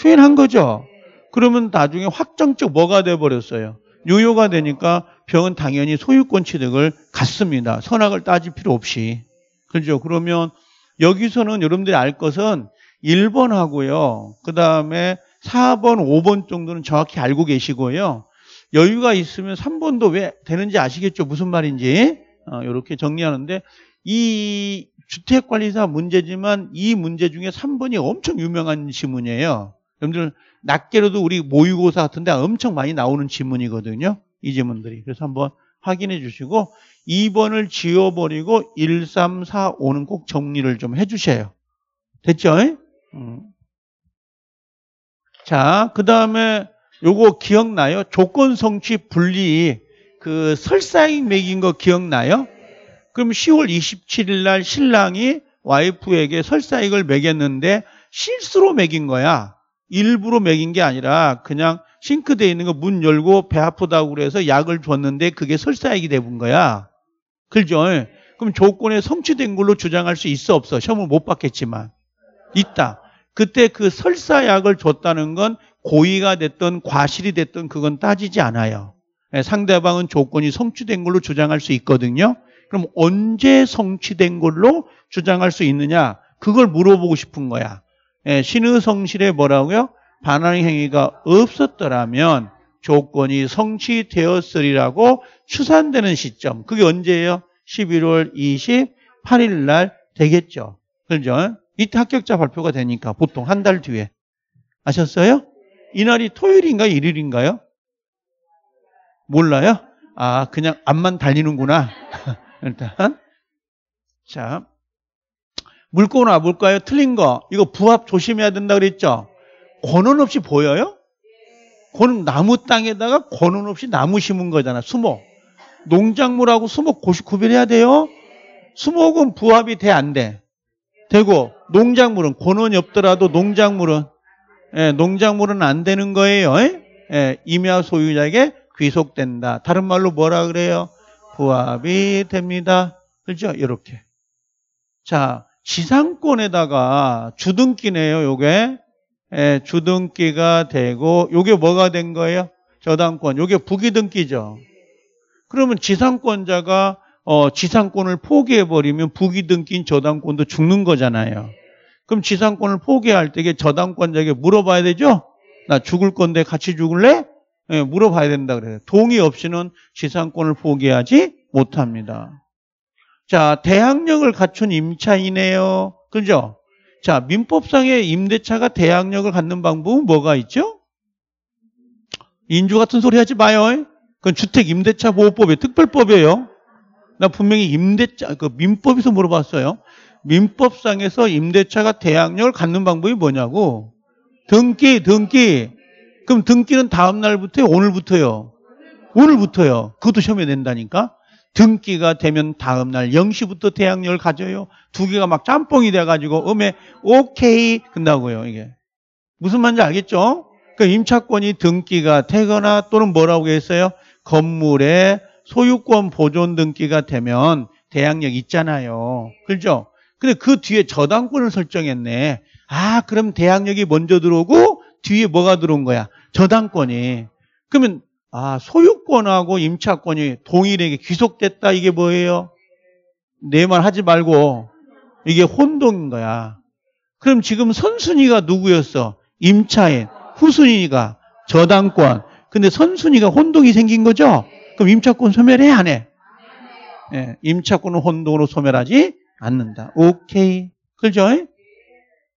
수인한 거죠. 그러면 나중에 확정적 뭐가 돼버렸어요. 유효가 되니까 병은 당연히 소유권 취득을 갖습니다. 선악을 따질 필요 없이. 그렇죠. 그러면 여기서는 여러분들이 알 것은 1번하고요. 그 다음에 4번, 5번 정도는 정확히 알고 계시고요. 여유가 있으면 3번도 왜 되는지 아시겠죠? 무슨 말인지. 어, 이렇게 정리하는데 이 주택관리사 문제지만 이 문제 중에 3번이 엄청 유명한 지문이에요. 여러분들 낮게라도 우리 모의고사 같은 데 엄청 많이 나오는 질문이거든요이질문들이 그래서 한번 확인해 주시고 2번을 지워버리고 1, 3, 4, 5는 꼭 정리를 좀 해주세요 됐죠? 자, 그 다음에 요거 기억나요? 조건 성취 분리 그 설사익 매긴 거 기억나요? 그럼 10월 27일 날 신랑이 와이프에게 설사익을 매겼는데 실수로 매긴 거야. 일부러 먹인 게 아니라 그냥 싱크대에 있는 거 문 열고 배 아프다고 그래서 약을 줬는데 그게 설사액이 돼본 거야. 그죠? 그럼 조건에 성취된 걸로 주장할 수 있어 없어? 시험을 못 받겠지만. 있다. 그때 그 설사약을 줬다는 건 고의가 됐던 과실이 됐던 그건 따지지 않아요. 예, 상대방은 조건이 성취된 걸로 주장할 수 있거든요. 그럼 언제 성취된 걸로 주장할 수 있느냐? 그걸 물어보고 싶은 거야. 예, 신의 성실에 뭐라고요? 반항 행위가 없었더라면 조건이 성취되었으리라고 추산되는 시점. 그게 언제예요? 11월 28일 날 되겠죠. 그죠? 렇 이때 합격자 발표가 되니까 보통 한 달 뒤에. 아셨어요? 이날이 토요일인가 일요일인가요? 몰라요? 아, 그냥 앞만 달리는구나. 일단. 자, 물고나 물가요 틀린 거. 이거 부합 조심해야 된다 그랬죠? 권원 없이 보여요? 권 나무 땅에다가 권원 없이 나무 심은 거잖아. 수목. 농작물하고 수목 고시 구별해야 돼요. 수목은 부합이 돼 안 돼? 되고 농작물은 권원이 없더라도 농작물은 예, 농작물은 안 되는 거예요. 예? 예, 임야 소유자에게 귀속된다. 다른 말로 뭐라 그래요? 부합이 됩니다. 그렇죠? 이렇게. 자, 지상권에다가 주등기네요, 요게. 예, 주등기가 되고 요게 뭐가 된 거예요? 저당권. 요게 부기등기죠. 그러면 지상권자가 어, 지상권을 포기해 버리면 부기등기인 저당권도 죽는 거잖아요. 그럼 지상권을 포기할 때게 저당권자에게 물어봐야 되죠? 나 죽을 건데 같이 죽을래? 예, 물어봐야 된다 그래요. 동의 없이는 지상권을 포기하지 못합니다. 자, 대항력을 갖춘 임차이네요. 그죠? 자, 민법상의 임대차가 대항력을 갖는 방법은 뭐가 있죠? 인조 같은 소리 하지 마요. 그건 주택임대차보호법의 특별법이에요. 나 분명히 임대차, 그 민법에서 물어봤어요. 민법상에서 임대차가 대항력을 갖는 방법이 뭐냐고. 등기, 등기. 그럼 등기는 다음 날부터요? 오늘부터요? 오늘부터요. 그것도 시험에 낸다니까? 등기가 되면 다음날 0시부터 대항력을 가져요. 두 개가 막 짬뽕이 돼가지고 음에 오케이 끝나고요. 이게 무슨 말인지 알겠죠? 그 임차권이 등기가 되거나 또는 뭐라고 했어요? 건물의 소유권 보존 등기가 되면 대항력 있잖아요. 그렇죠? 근데 그 뒤에 저당권을 설정했네. 아 그럼 대항력이 먼저 들어오고 뒤에 뭐가 들어온 거야? 저당권이. 그러면 아, 소유권하고 임차권이 동일에게 귀속됐다. 이게 뭐예요? 내 말 하지 말고 이게 혼동인 거야. 그럼 지금 선순위가 누구였어? 임차인, 후순위가 저당권. 근데 선순위가 혼동이 생긴 거죠? 그럼 임차권 소멸해 안 해? 예, 임차권은 혼동으로 소멸하지 않는다. 오케이. 그죠?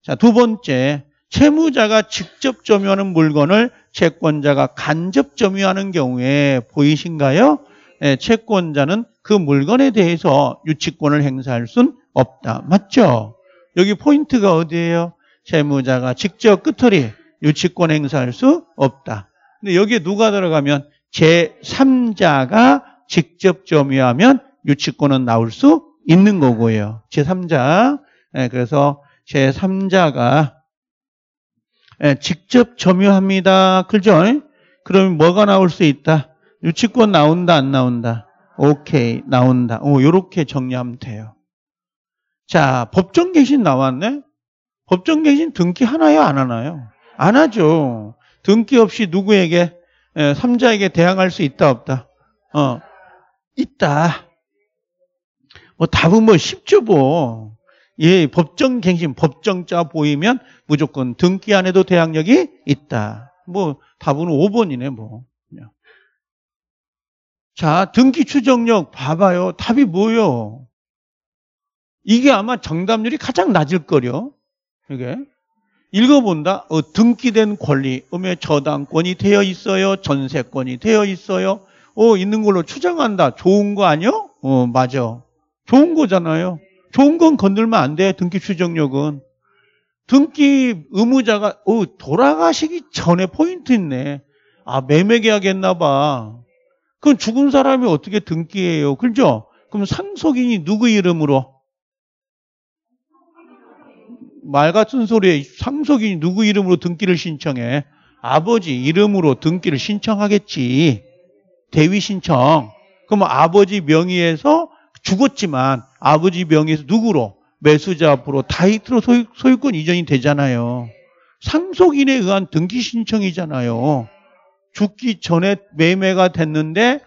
자, 두 번째. 채무자가 직접 점유하는 물건을 채권자가 간접 점유하는 경우에 보이신가요? 예, 채권자는 그 물건에 대해서 유치권을 행사할 순 없다. 맞죠? 여기 포인트가 어디예요? 채무자가 직접 끝털이 유치권 행사할 수 없다. 근데 여기에 누가 들어가면 제3자가 직접 점유하면 유치권은 나올 수 있는 거고요. 제3자. 예, 그래서 제3자가 예, 직접 점유합니다. 그죠? 그러면 뭐가 나올 수 있다? 유치권 나온다 안 나온다? 오케이 나온다. 오 요렇게 정리하면 돼요. 자 법정 개신 나왔네. 법정 개신 등기 하나요 안 하나요? 안 하죠. 등기 없이 누구에게 에, 예, 삼자에게 대항할 수 있다 없다? 어 있다. 뭐 답은 뭐 쉽죠 뭐. 예, 법정 갱신, 법정자 보이면 무조건 등기 안 해도 대항력이 있다. 뭐 답은 5번이네 뭐. 자, 등기 추정력 봐봐요. 답이 뭐요? 이게 아마 정답률이 가장 낮을 거려. 이게. 읽어본다. 어, 등기된 권리, 음의 저당권이 되어 있어요. 전세권이 되어 있어요. 어, 있는 걸로 추정한다. 좋은 거 아니요? 어, 맞아. 좋은 거잖아요. 좋은 건 건들면 안 돼. 등기 추정력은. 등기 의무자가 어, 돌아가시기 전에 포인트 있네. 아 매매계약 했나 봐. 그럼 죽은 사람이 어떻게 등기해요? 그죠? 그럼 상속인이 누구 이름으로? 말 같은 소리에 상속인이 누구 이름으로 등기를 신청해? 아버지 이름으로 등기를 신청하겠지. 대위 신청. 그럼 아버지 명의에서 죽었지만 아버지 명의에서 누구로? 매수자 앞으로 다이트로 소유, 소유권 이전이 되잖아요. 상속인에 의한 등기 신청이잖아요. 죽기 전에 매매가 됐는데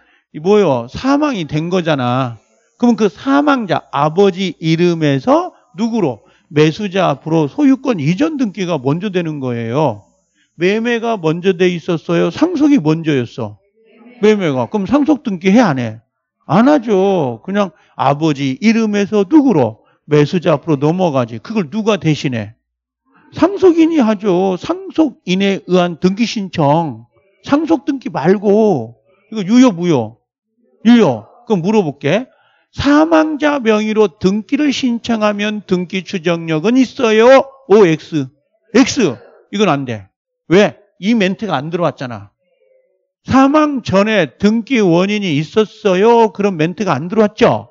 뭐요? 사망이 된 거잖아. 그러면그 사망자 아버지 이름에서 누구로? 매수자 앞으로 소유권 이전 등기가 먼저 되는 거예요. 매매가 먼저 돼 있었어요? 상속이 먼저였어. 매매가. 그럼 상속 등기 해, 안 해? 안 하죠. 그냥 아버지 이름에서 누구로 매수자 앞으로 넘어가지. 그걸 누가 대신해? 상속인이 하죠. 상속인에 의한 등기 신청. 상속 등기 말고 이거 유효 무효? 유효. 그럼 물어볼게. 사망자 명의로 등기를 신청하면 등기 추정력은 있어요? OX. X. 이건 안 돼. 왜? 이 멘트가 안 들어왔잖아. 사망 전에 등기 원인이 있었어요. 그런 멘트가 안 들어왔죠?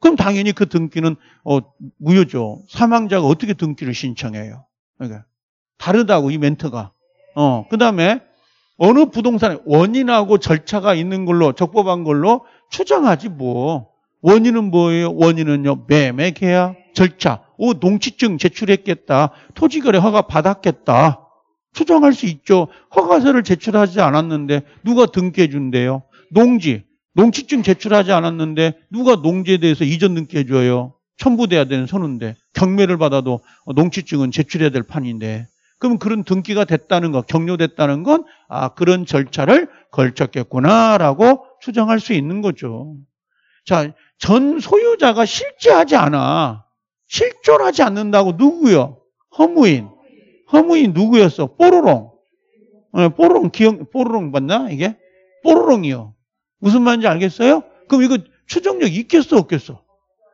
그럼 당연히 그 등기는 어, 무효죠. 사망자가 어떻게 등기를 신청해요? 그러니까 다르다고 이 멘트가. 어, 그다음에 어느 부동산에 원인하고 절차가 있는 걸로 적법한 걸로 추정하지 뭐. 원인은 뭐예요? 원인은요. 매매 계약 절차. 오, 농지증 제출했겠다. 토지거래 허가 받았겠다. 수정할 수 있죠. 허가서를 제출하지 않았는데 누가 등기해 준대요. 농지, 농지증 제출하지 않았는데 누가 농지에 대해서 이전 등기해 줘요. 첨부돼야 되는 선인데 경매를 받아도 농지증은 제출해야 될 판인데 그럼 그런 등기가 됐다는 거, 격려됐다는 건 아, 그런 절차를 걸쳤겠구나라고 추정할 수 있는 거죠. 자, 전 소유자가 실제하지 않아. 실존하지 않는다고 누구요? 허무인. 허무이 누구였어? 뽀로롱. 뽀로롱 기억 뽀로롱 봤나 이게? 뽀로롱이요. 무슨 말인지 알겠어요? 그럼 이거 추정력 있겠어 없겠어?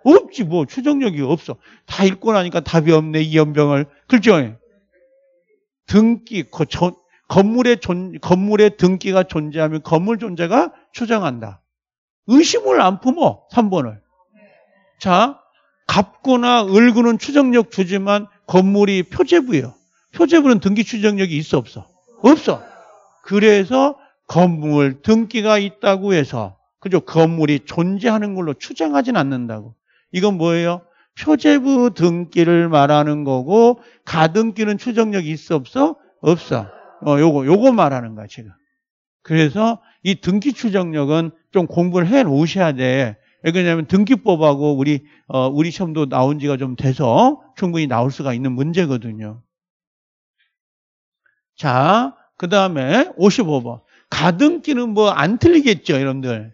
없지 뭐 추정력이 없어. 다 읽고 나니까 답이 없네 이 연병을. 글렇죠 등기 거, 저, 건물의 존 건물의 등기가 존재하면 건물 존재가 추정한다. 의심을 안 품어 3번을. 자, 갑거나 을구는 추정력 주지만 건물이 표제부예요. 표제부는 등기 추정력이 있어 없어? 없어. 그래서 건물 등기가 있다고 해서 그죠? 건물이 존재하는 걸로 추정하진 않는다고. 이건 뭐예요? 표제부 등기를 말하는 거고 가등기는 추정력이 있어 없어? 없어. 어, 요거 요거 말하는 거야, 지금. 그래서 이 등기 추정력은 좀 공부를 해 놓으셔야 돼. 왜그러냐면 등기법하고 우리 어, 우리 시험도 나온 지가 좀 돼서 충분히 나올 수가 있는 문제거든요. 자, 그 다음에 55번. 가등기는 뭐 안 틀리겠죠, 여러분들.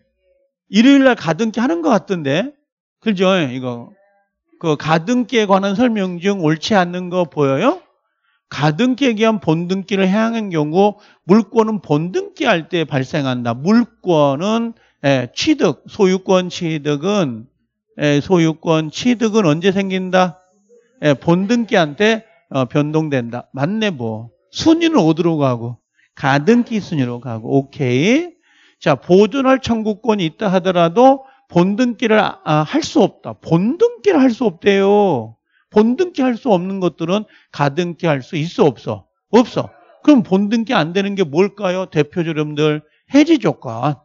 일요일 날 가등기 하는 것 같던데. 그죠, 이거. 그 가등기에 관한 설명 중 옳지 않는 거 보여요? 가등기에 의한 본등기를 해양한 경우 물권은 본등기 할 때 발생한다. 물권은 예, 취득, 소유권 취득은 예, 소유권 취득은 언제 생긴다? 예, 본등기한테 어, 변동된다. 맞네 뭐. 순위는 어디로 가고? 가등기 순위로 가고. 오케이. 자, 보존할 청구권이 있다 하더라도 본등기를 아, 할수 없다. 본등기를 할 수 없대요. 본등기 할 수 없는 것들은 가등기 할 수 있어 없어? 없어. 그럼 본등기 안 되는 게 뭘까요? 대표적 여러분들 해지 조건.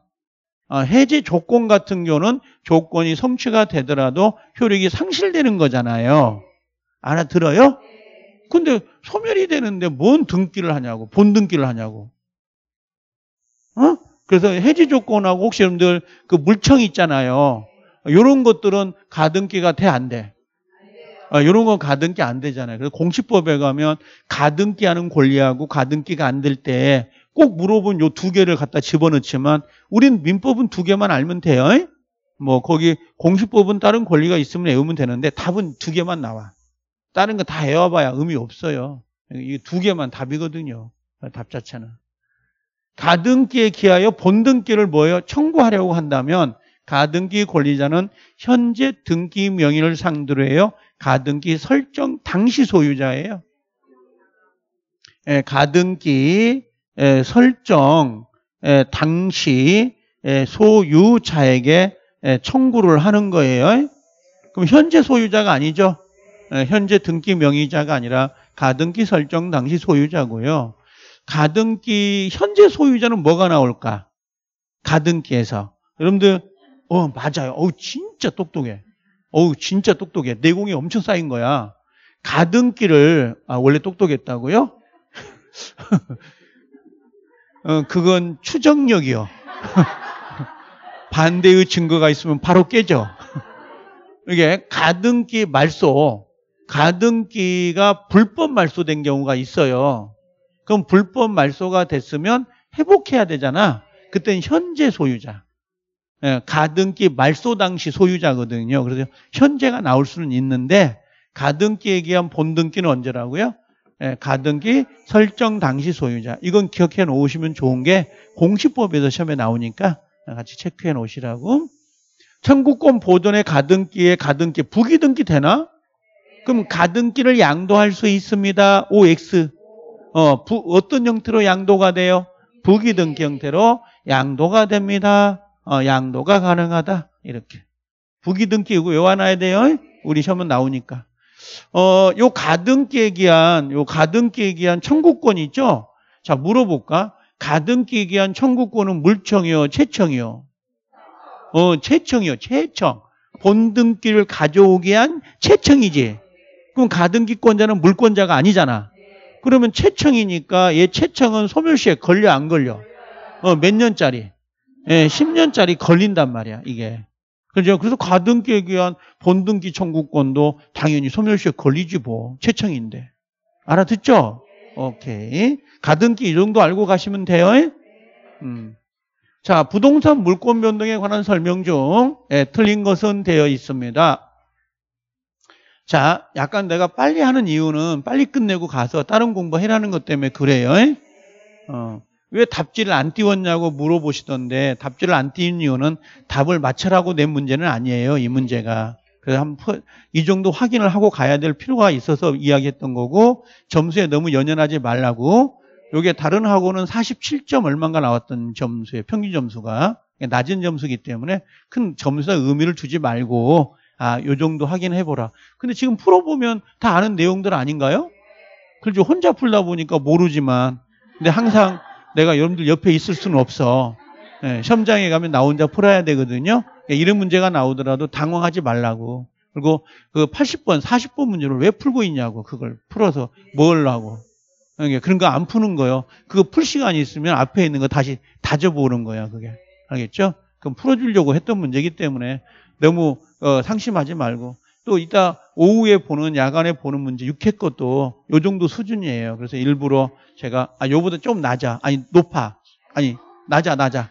아, 해지 조건 같은 경우는 조건이 성취가 되더라도 효력이 상실되는 거잖아요. 알아들어요? 근데 소멸이 되는데 뭔 등기를 하냐고, 본등기를 하냐고. 어? 그래서 해지 조건하고 혹시 여러분들 그 물청 있잖아요. 이런 것들은 가등기가 돼, 안 돼? 이런 아, 건 가등기 안 되잖아요. 그래서 공시법에 가면 가등기 하는 권리하고 가등기가 안 될 때 꼭 물어본 요 두 개를 갖다 집어넣지만 우린 민법은 두 개만 알면 돼요. 뭐 거기 공시법은 다른 권리가 있으면 외우면 되는데 답은 두 개만 나와. 다른 거 다해와봐야 의미 없어요. 이두 개만 답이거든요. 답 자체는. 가등기에 기하여 본등기를 뭐예요? 청구하려고 한다면 가등기 권리자는 현재 등기 명의를 상대로 해요. 가등기 설정 당시 소유자예요. 예, 가등기 예, 설정 예, 당시 소유자에게 청구를 하는 거예요. 그럼 현재 소유자가 아니죠. 현재 등기 명의자가 아니라 가등기 설정 당시 소유자고요. 가등기 현재 소유자는 뭐가 나올까? 가등기에서 여러분들 어 맞아요. 어우 진짜 똑똑해. 어우 진짜 똑똑해. 내공이 엄청 쌓인 거야. 가등기를 아 원래 똑똑했다고요? 어, 그건 추정력이요. 반대의 증거가 있으면 바로 깨져. 이게 가등기 말소 가등기가 불법 말소된 경우가 있어요. 그럼 불법 말소가 됐으면 회복해야 되잖아. 그땐 현재 소유자. 예, 가등기 말소 당시 소유자거든요. 그래서 현재가 나올 수는 있는데 가등기에 기한 본등기는 언제라고요? 예, 가등기 설정 당시 소유자. 이건 기억해 놓으시면 좋은 게 공시법에서 시험에 나오니까 같이 체크해 놓으시라고. 청구권 보존의 가등기에 가등기 부기등기 되나? 그럼 가등기를 양도할 수 있습니다. OX. 어, 부, 어떤 형태로 양도가 돼요? 부기등기 형태로 양도가 됩니다. 어, 양도가 가능하다. 이렇게. 부기등기 이거 외워놔야 돼요. 우리 시험은 나오니까. 어, 요 가등기에 기한, 요 가등기에 기한 청구권 있죠? 자, 물어볼까? 가등기에 기한 청구권은 물청이요? 채청이요? 어, 채청이요. 채청. 본등기를 가져오게 한 채청이지. 그럼 가등기권자는 물권자가 아니잖아. 그러면 채청이니까 얘 채청은 소멸시에 걸려 안 걸려? 어, 몇 년짜리? 예, 10년짜리 걸린단 말이야, 이게. 그죠? 그래서 가등기에 의한 본등기 청구권도 당연히 소멸시효 걸리지 뭐. 채청인데. 알아듣죠? 오케이. 가등기 이 정도 알고 가시면 돼요. 음. 자, 부동산 물권 변동에 관한 설명 중 예, 틀린 것은 되어 있습니다. 자, 약간 내가 빨리 하는 이유는 빨리 끝내고 가서 다른 공부해라는 것 때문에 그래요. 어, 왜 답지를 안 띄웠냐고 물어보시던데 답지를 안 띄운 이유는 답을 맞춰라고 낸 문제는 아니에요. 이 문제가. 그래서 한이 정도 확인을 하고 가야 될 필요가 있어서 이야기했던 거고 점수에 너무 연연하지 말라고 요게 다른 학원은 47점 얼마가 나왔던 점수에 평균 점수가 낮은 점수기 이 때문에 큰 점수에 의미를 주지 말고 아, 요 정도 확인해 보라. 근데 지금 풀어 보면 다 아는 내용들 아닌가요? 그렇죠. 혼자 풀다 보니까 모르지만 근데 항상 내가 여러분들 옆에 있을 수는 없어. 네, 예, 시험장에 가면 나 혼자 풀어야 되거든요. 그러니까 이런 문제가 나오더라도 당황하지 말라고. 그리고 그 80번, 40번 문제를 왜 풀고 있냐고. 그걸 풀어서 뭘 하고. 그러니까 그런 거 안 푸는 거요. 그거 풀 시간이 있으면 앞에 있는 거 다시 다져보는 거야. 그게. 알겠죠? 그럼 풀어주려고 했던 문제이기 때문에 너무 어, 상심하지 말고 또 이따 오후에 보는 야간에 보는 문제 6회 것도 요 정도 수준이에요. 그래서 일부러 제가 아 요보다 좀 낮아 아니 높아 아니 낮아 낮아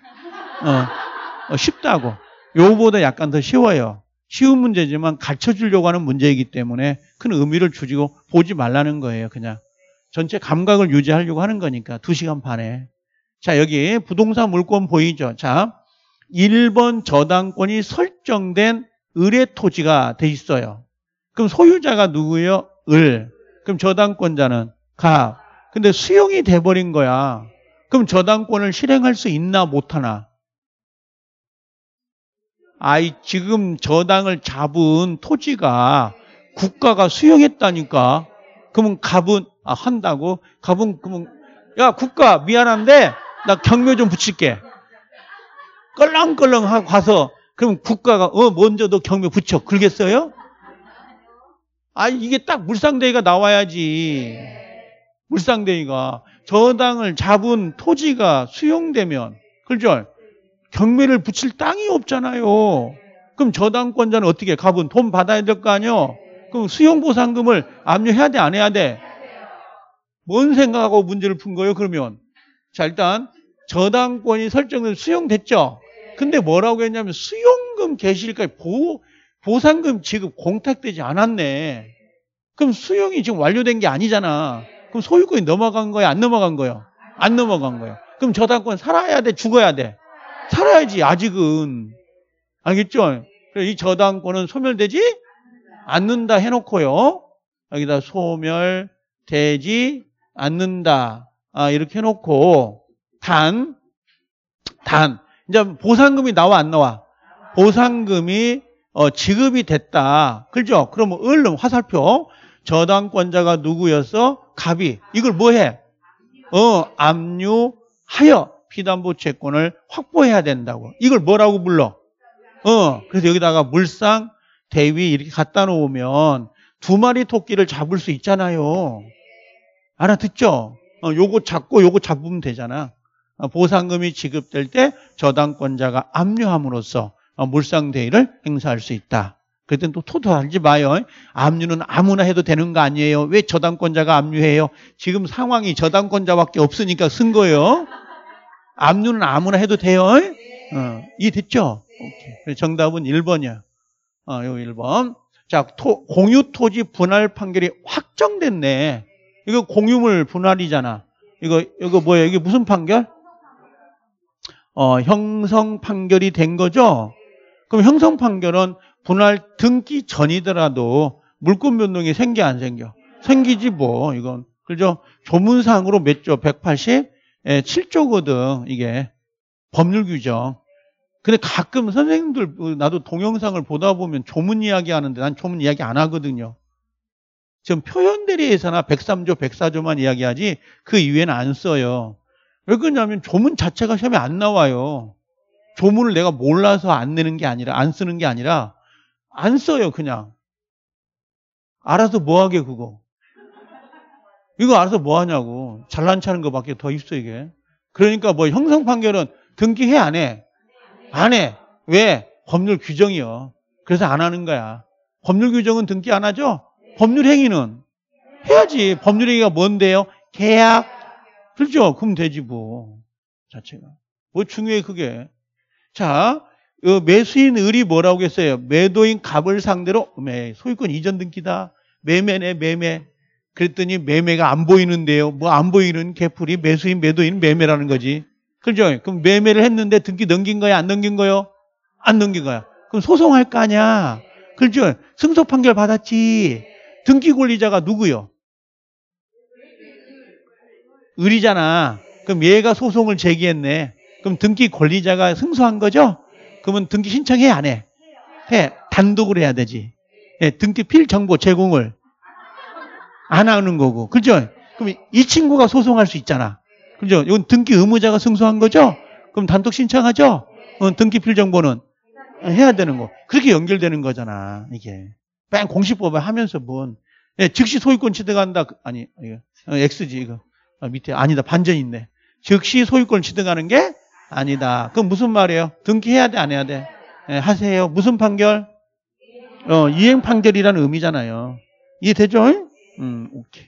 어, 어 쉽다고 요보다 약간 더 쉬워요. 쉬운 문제지만 가르쳐 주려고 하는 문제이기 때문에 큰 의미를 주지고 보지 말라는 거예요. 그냥 전체 감각을 유지하려고 하는 거니까 2시간 반에 자 여기 부동산 물권 보이죠? 자 일본 저당권이 설정된 을의 토지가 돼 있어요. 그럼 소유자가 누구예요? 을. 그럼 저당권자는 가. 근데 수용이 돼버린 거야. 그럼 저당권을 실행할 수 있나 못하나? 아이 지금 저당을 잡은 토지가 국가가 수용했다니까. 그러면 갑은 아 한다고? 갑은 그러면 야 국가 미안한데 나 경매 좀 붙일게. 껄렁껄렁 하고 가서 그럼 국가가 어 먼저 너 경매 붙여 그러겠어요? 아 이게 딱 물상대위가 나와야지 물상대위가 저당을 잡은 토지가 수용되면 그죠? 경매를 붙일 땅이 없잖아요. 그럼 저당권자는 어떻게 가분 돈 받아야 될 거 아니요? 그럼 수용보상금을 압류해야 돼 안 해야 돼? 뭔 생각하고 문제를 푼 거예요 그러면? 자 일단 저당권이 설정된 수용됐죠? 근데 뭐라고 했냐면 수용금 개시일까지 보, 보상금 지급 공탁되지 않았네. 그럼 수용이 지금 완료된 게 아니잖아. 그럼 소유권이 넘어간 거야? 안 넘어간 거야? 안 넘어간 거야. 그럼 저당권 살아야 돼? 죽어야 돼? 살아야지, 아직은. 알겠죠? 그래서 이 저당권은 소멸되지? 않는다 해놓고요. 여기다 소멸되지 않는다. 아, 이렇게 해놓고, 단, 단, 이제 보상금이 나와 안 나와? 보상금이 어, 지급이 됐다. 그죠? 그러면 얼른 화살표 저당권자가 누구였어? 갑이 이걸 뭐해? 어 압류하여 피담보 채권을 확보해야 된다고. 이걸 뭐라고 불러? 어 그래서 여기다가 물상 대위 이렇게 갖다 놓으면 두 마리 토끼를 잡을 수 있잖아요. 알아듣죠? 어, 요거 잡고 요거 잡으면 되잖아. 어, 보상금이 지급될 때 저당권자가 압류함으로써 어, 물상대위를 행사할 수 있다. 그땐 또 토탈하지 마요. 압류는 아무나 해도 되는 거 아니에요. 왜 저당권자가 압류해요? 지금 상황이 저당권자밖에 없으니까 쓴 거예요. 압류는 아무나 해도 돼요. 어, 이해됐죠? 오케이. 정답은 1번이야. 어, 요 1번. 자, 토, 공유 토지 분할 판결이 확정됐네. 이거 공유물 분할이잖아. 이거, 이거 뭐야? 이게 무슨 판결? 어, 형성 판결이 된 거죠. 그럼 형성 판결은 분할 등기 전이더라도 물권 변동이 생겨 안 생겨? 생기지 뭐 이건 그죠? 조문상으로 몇 조? 180? 7조거든 예, 이게 법률 규정. 근데 가끔 선생님들 어, 나도 동영상을 보다 보면 조문 이야기 하는데 난 조문 이야기 안 하거든요. 지금 표현 대리에서나 103조, 104조만 이야기하지 그 이외는 안 써요. 왜 그러냐면 조문 자체가 시험에 안 나와요. 조문을 내가 몰라서 안 내는 게 아니라 안 쓰는 게 아니라 안 써요 그냥. 알아서 뭐하게 그거. 이거 알아서 뭐하냐고. 잘난 체하는 것밖에 더 있어 이게. 그러니까 뭐 형성 판결은 등기해 안 해? 안 해. 왜? 법률 규정이요. 그래서 안 하는 거야. 법률 규정은 등기 안 하죠? 법률 행위는 해야지. 법률 행위가 뭔데요? 계약, 그렇죠? 그럼 되지 뭐 자체가 뭐 중요해 그게 자 어, 매수인 을이 뭐라고 했어요? 매도인 갑을 상대로 매 소유권 이전 등기다 매매네 매매 그랬더니 매매가 안 보이는데요 뭐 안 보이는 개풀이 매수인 매도인 매매라는 거지 그죠? 렇 그럼 매매를 했는데 등기 넘긴 거야 안 넘긴 거요? 안 넘긴 거야 그럼 소송할 거 아니야 그죠? 승소 판결 받았지 등기 권리자가 누구요? 을이잖아. 그럼 얘가 소송을 제기했네. 그럼 등기 권리자가 승소한 거죠? 그러면 등기 신청해 안 해? 해. 단독으로 해야 되지. 예, 등기 필 정보 제공을 안 하는 거고. 그죠? 그럼 이 친구가 소송할 수 있잖아. 그죠? 이건 등기 의무자가 승소한 거죠? 그럼 단독 신청하죠? 그 어, 등기 필 정보는 해야 되는 거. 그렇게 연결되는 거잖아. 이게. 맨 공시법을 하면서 뭔 예, 즉시 소유권 취득한다. 아니, 이거. 어, X지 이거. 어, 밑에 아니다 반전 이 있네. 즉시 소유권을 취득하는 게 아니다. 그럼 무슨 말이에요? 등기해야 돼, 안 해야 돼? 네, 하세요. 무슨 판결? 어, 이행 판결이라는 의미잖아요. 이해되죠? 음, 오케이.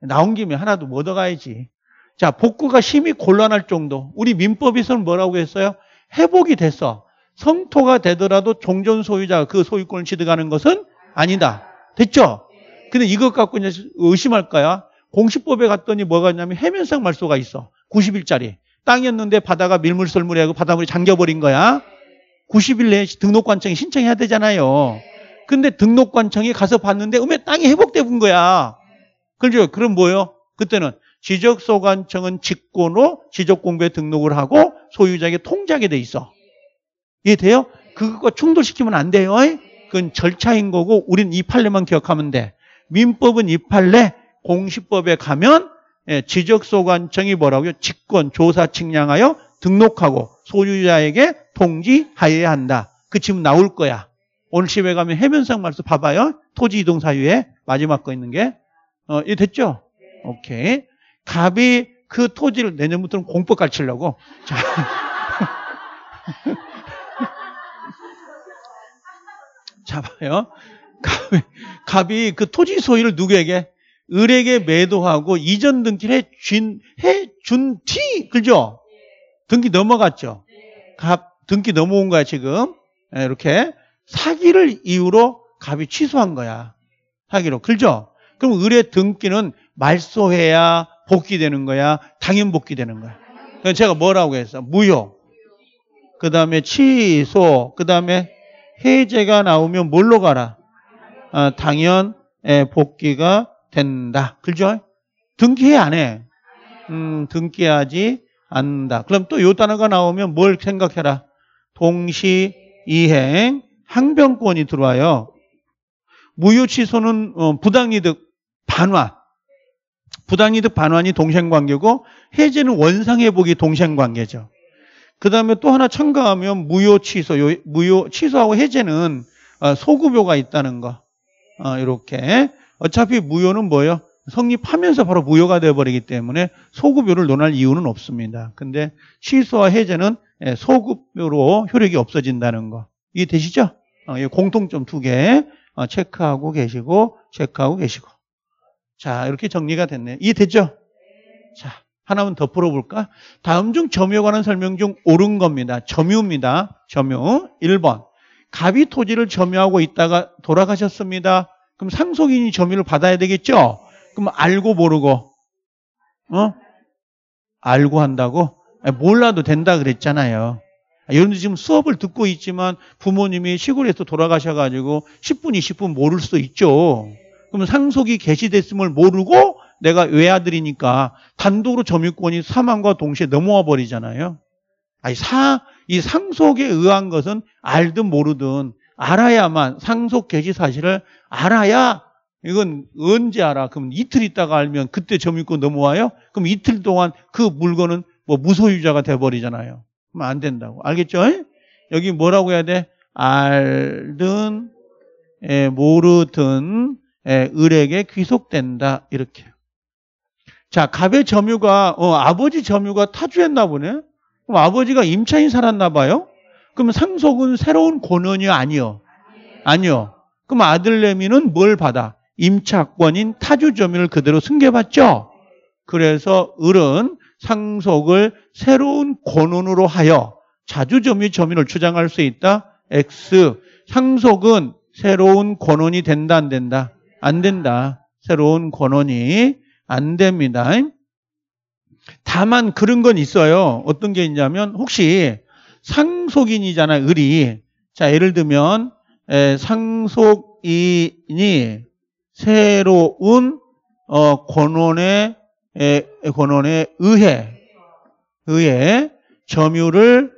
나온 김에 하나도 못 얻어가야지. 자, 복구가 심히 곤란할 정도. 우리 민법에서는 뭐라고 했어요? 회복이 됐어. 성토가 되더라도 종전 소유자가 그 소유권을 취득하는 것은 아니다. 됐죠? 근데 이것 갖고 이제 의심할까요? 공식법에 갔더니 뭐가 있냐면 해면상 말소가 있어. 90일짜리. 땅이었는데 바다가 밀물설물이하고 바닷물이 잠겨버린 거야. 90일 내에 등록관청에 신청해야 되잖아요. 근데 등록관청에 가서 봤는데 음에 땅이 회복돼본 거야. 그죠? 그럼 뭐예요? 그때는 지적소관청은 직권으로 지적공부에 등록을 하고 소유자에게 통장이돼 있어. 이해돼요? 그것과 충돌시키면 안 돼요. 그건 절차인 거고 우린 이 판례만 기억하면 돼. 민법은 이 판례, 공시법에 가면 예, 지적소관청이 뭐라고요? 직권, 조사 측량하여 등록하고 소유자에게 통지하여야 한다. 그 지금 나올 거야. 오늘 집에 가면 해변상 말서 봐봐요. 토지 이동 사유에 마지막 거 있는 게. 어, 이 됐죠? 오케이. 갑이 그 토지를 내년부터는 공법 가르치려고. 자. 잡아요. 갑이, 갑이 그 토지 소유를 누구에게? 을에게 매도하고 이전 등기를 해 준, 해 준 티, 그죠? 등기 넘어갔죠? 갑, 등기 넘어온 거야, 지금. 예, 이렇게. 사기를 이유로 갑이 취소한 거야. 사기로. 그죠? 그럼 을의 등기는 말소해야 복귀되는 거야? 당연 복귀되는 거야. 그래 제가 뭐라고 했어? 무효. 그 다음에 취소. 그 다음에 해제가 나오면 뭘로 가라? 아, 당연 복귀가 된다. 그죠? 등기해 안 해? 음, 등기하지 않는다. 그럼 또 요 단어가 나오면 뭘 생각해라. 동시 이행 항변권이 들어와요. 무효 취소는 어, 부당이득 반환. 부당이득 반환이 동생관계고 해제는 원상회복이 동생관계죠. 그 다음에 또 하나 첨가하면 무효 취소, 무효 취소하고 해제는 어, 소급효가 있다는 거. 이렇게 어, 어차피 무효는 뭐예요? 성립하면서 바로 무효가 되어버리기 때문에 소급료를 논할 이유는 없습니다. 근데 취소와 해제는 예, 소급료로 효력이 없어진다는 거. 이게 되시죠? 어, 공통점 두개 어, 체크하고 계시고 체크하고 계시고 자 이렇게 정리가 됐네요. 이해 됐죠? 자 하나만 더 풀어볼까? 다음 중 점유에 관한 설명 중 옳은 겁니다. 점유입니다. 점유 1번 갑이 토지를 점유하고 있다가 돌아가셨습니다. 그럼 상속인이 점유를 받아야 되겠죠? 그럼 알고 모르고, 어? 알고 한다고? 몰라도 된다 그랬잖아요. 아, 여러분들 지금 수업을 듣고 있지만 부모님이 시골에서 돌아가셔가지고 10분, 20분 모를 수도 있죠. 그럼 상속이 개시됐음을 모르고 내가 외아들이니까 단독으로 점유권이 사망과 동시에 넘어와 버리잖아요. 아니, 사, 이 상속에 의한 것은 알든 모르든 알아야만 상속 개시 사실을 알아야 이건 언제 알아? 그럼 이틀 있다가 알면 그때 점유권 넘어와요? 그럼 이틀 동안 그 물건은 뭐 무소유자가 돼버리잖아요. 그럼 안 된다고. 알겠죠? 여기 뭐라고 해야 돼? 알든 에, 예, 모르든 에, 예, 을에게 귀속된다 이렇게. 자, 갑의 점유가 어, 아버지 점유가 타주했나 보네. 그럼 아버지가 임차인 살았나 봐요. 그럼 상속은 새로운 권원이 아니요. 아니요. 그럼 아들내미는 뭘 받아? 임차권인 타주 점유를 그대로 승계받죠. 그래서 을은 상속을 새로운 권원으로 하여 자주 점유 점유를 주장할 수 있다. X. 상속은 새로운 권원이 된다 안 된다? 안 된다. 새로운 권원이 안 됩니다. 다만 그런 건 있어요. 어떤 게 있냐면 혹시 상속인이잖아, 을이. 자, 예를 들면, 에, 상속인이 새로운 어, 권원에, 에, 권원에 의해, 의해 점유를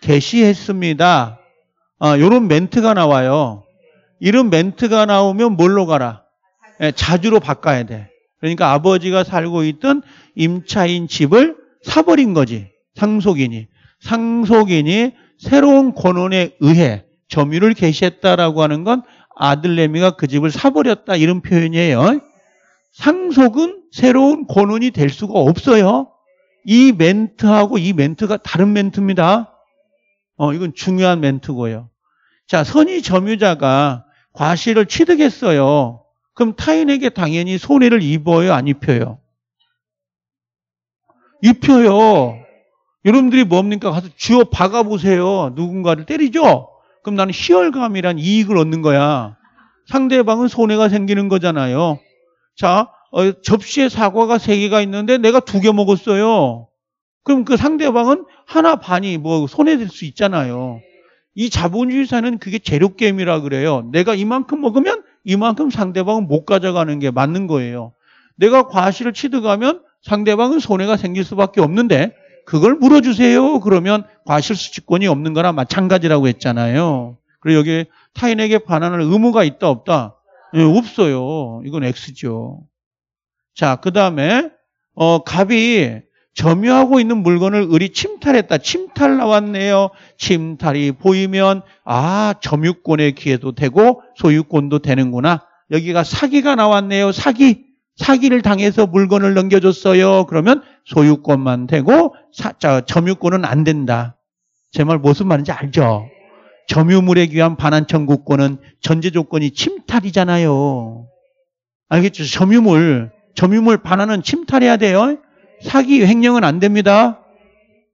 개시했습니다. 아, 요런 멘트가 나와요. 이런 멘트가 나오면 뭘로 가라? 에, 자주로 바꿔야 돼. 그러니까 아버지가 살고 있던 임차인 집을 사버린 거지. 상속인이. 상속인이 새로운 권원에 의해 점유를 개시했다라고 하는 건 아들내미가 그 집을 사버렸다 이런 표현이에요. 상속은 새로운 권원이 될 수가 없어요. 이 멘트하고 이 멘트가 다른 멘트입니다. 어, 이건 중요한 멘트고요. 자, 선의 점유자가 과실을 취득했어요. 그럼 타인에게 당연히 손해를 입어요, 안 입혀요? 입혀요. 여러분들이 뭡니까? 가서 주어 박아보세요. 누군가를 때리죠? 그럼 나는 희열감이란 이익을 얻는 거야. 상대방은 손해가 생기는 거잖아요. 자, 어, 접시에 사과가 세 개가 있는데 내가 두 개 먹었어요. 그럼 그 상대방은 하나 반이 뭐 손해될 수 있잖아요. 이 자본주의 사는 그게 재료게임이라 그래요. 내가 이만큼 먹으면 이만큼 상대방은 못 가져가는 게 맞는 거예요. 내가 과실을 취득하면 상대방은 손해가 생길 수밖에 없는데 그걸 물어주세요. 그러면 과실수칙권이 없는 거나 마찬가지라고 했잖아요. 그리고 여기 타인에게 반환할 의무가 있다 없다? 네, 없어요. 이건 X죠. 자, 그 다음에 어, 갑이 점유하고 있는 물건을 을이 침탈했다. 침탈 나왔네요. 침탈이 보이면 아 점유권의 기회도 되고 소유권도 되는구나. 여기가 사기가 나왔네요. 사기. 사기를 당해서 물건을 넘겨줬어요. 그러면 소유권만 되고 사, 자, 점유권은 안 된다. 제 말 무슨 말인지 알죠? 점유물에 귀한 반환 청구권은 전제 조건이 침탈이잖아요. 알겠죠? 점유물, 점유물 반환은 침탈해야 돼요. 사기 횡령은 안 됩니다.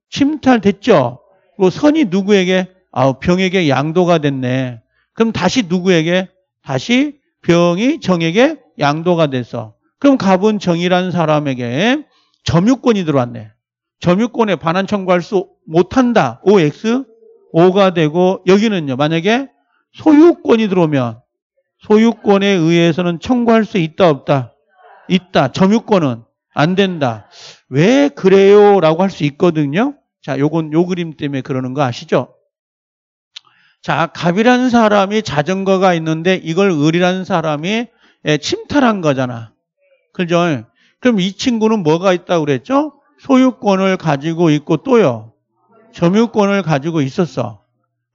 침탈됐죠? 그리고 선이 누구에게? 아, 병에게 양도가 됐네. 그럼 다시 누구에게? 다시 병이 정에게 양도가 돼서 그럼 갑은 정이라는 사람에게 점유권이 들어왔네. 점유권에 반환 청구할 수 못한다. OX o 가 되고 여기는요. 만약에 소유권이 들어오면 소유권에 의해서는 청구할 수 있다 없다. 있다. 점유권은 안 된다. 왜 그래요? 라고 할 수 있거든요. 자, 요건 요 그림 때문에 그러는 거 아시죠? 자, 갑이라는 사람이 자전거가 있는데 이걸 을이라는 사람이 침탈한 거잖아. 그죠? 그럼 이 친구는 뭐가 있다고 그랬죠? 소유권을 가지고 있고 또요. 점유권을 가지고 있었어.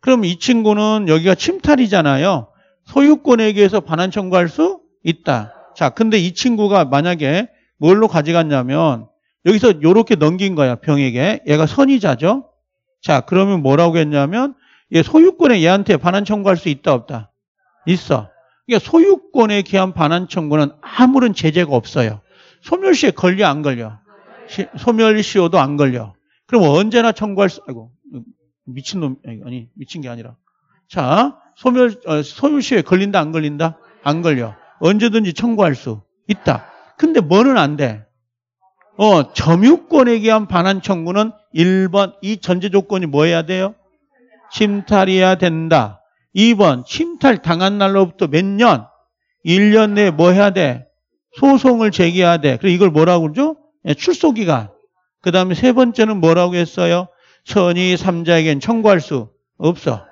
그럼 이 친구는 여기가 침탈이잖아요. 소유권에 의해서 반환 청구할 수 있다. 자, 근데 이 친구가 만약에 뭘로 가져갔냐면 여기서 요렇게 넘긴 거야, 병에게. 얘가 선의자죠. 자, 그러면 뭐라고 했냐면 얘 소유권에 얘한테 반환 청구할 수 있다 없다? 있어. 그러니까 소유권에 기한 반환 청구는 아무런 제재가 없어요. 소멸시에 걸려 안 걸려? 시, 소멸시효도 안 걸려. 그럼 언제나 청구할 수, 아이고, 미친놈, 아니, 미친 게 아니라. 자, 소멸, 어, 소유시에 걸린다, 안 걸린다? 안 걸려. 언제든지 청구할 수 있다. 근데 뭐는 안 돼? 어, 점유권에 기한 반환 청구는 1번, 이 전제 조건이 뭐 해야 돼요? 침탈이야 된다. 2번 침탈 당한 날로부터 몇 년? 1년 내에 뭐 해야 돼? 소송을 제기해야 돼. 그래서 이걸 뭐라고 그러죠? 예, 출소기간. 그 다음에 세 번째는 뭐라고 했어요? 선의 삼자에겐 청구할 수 없어.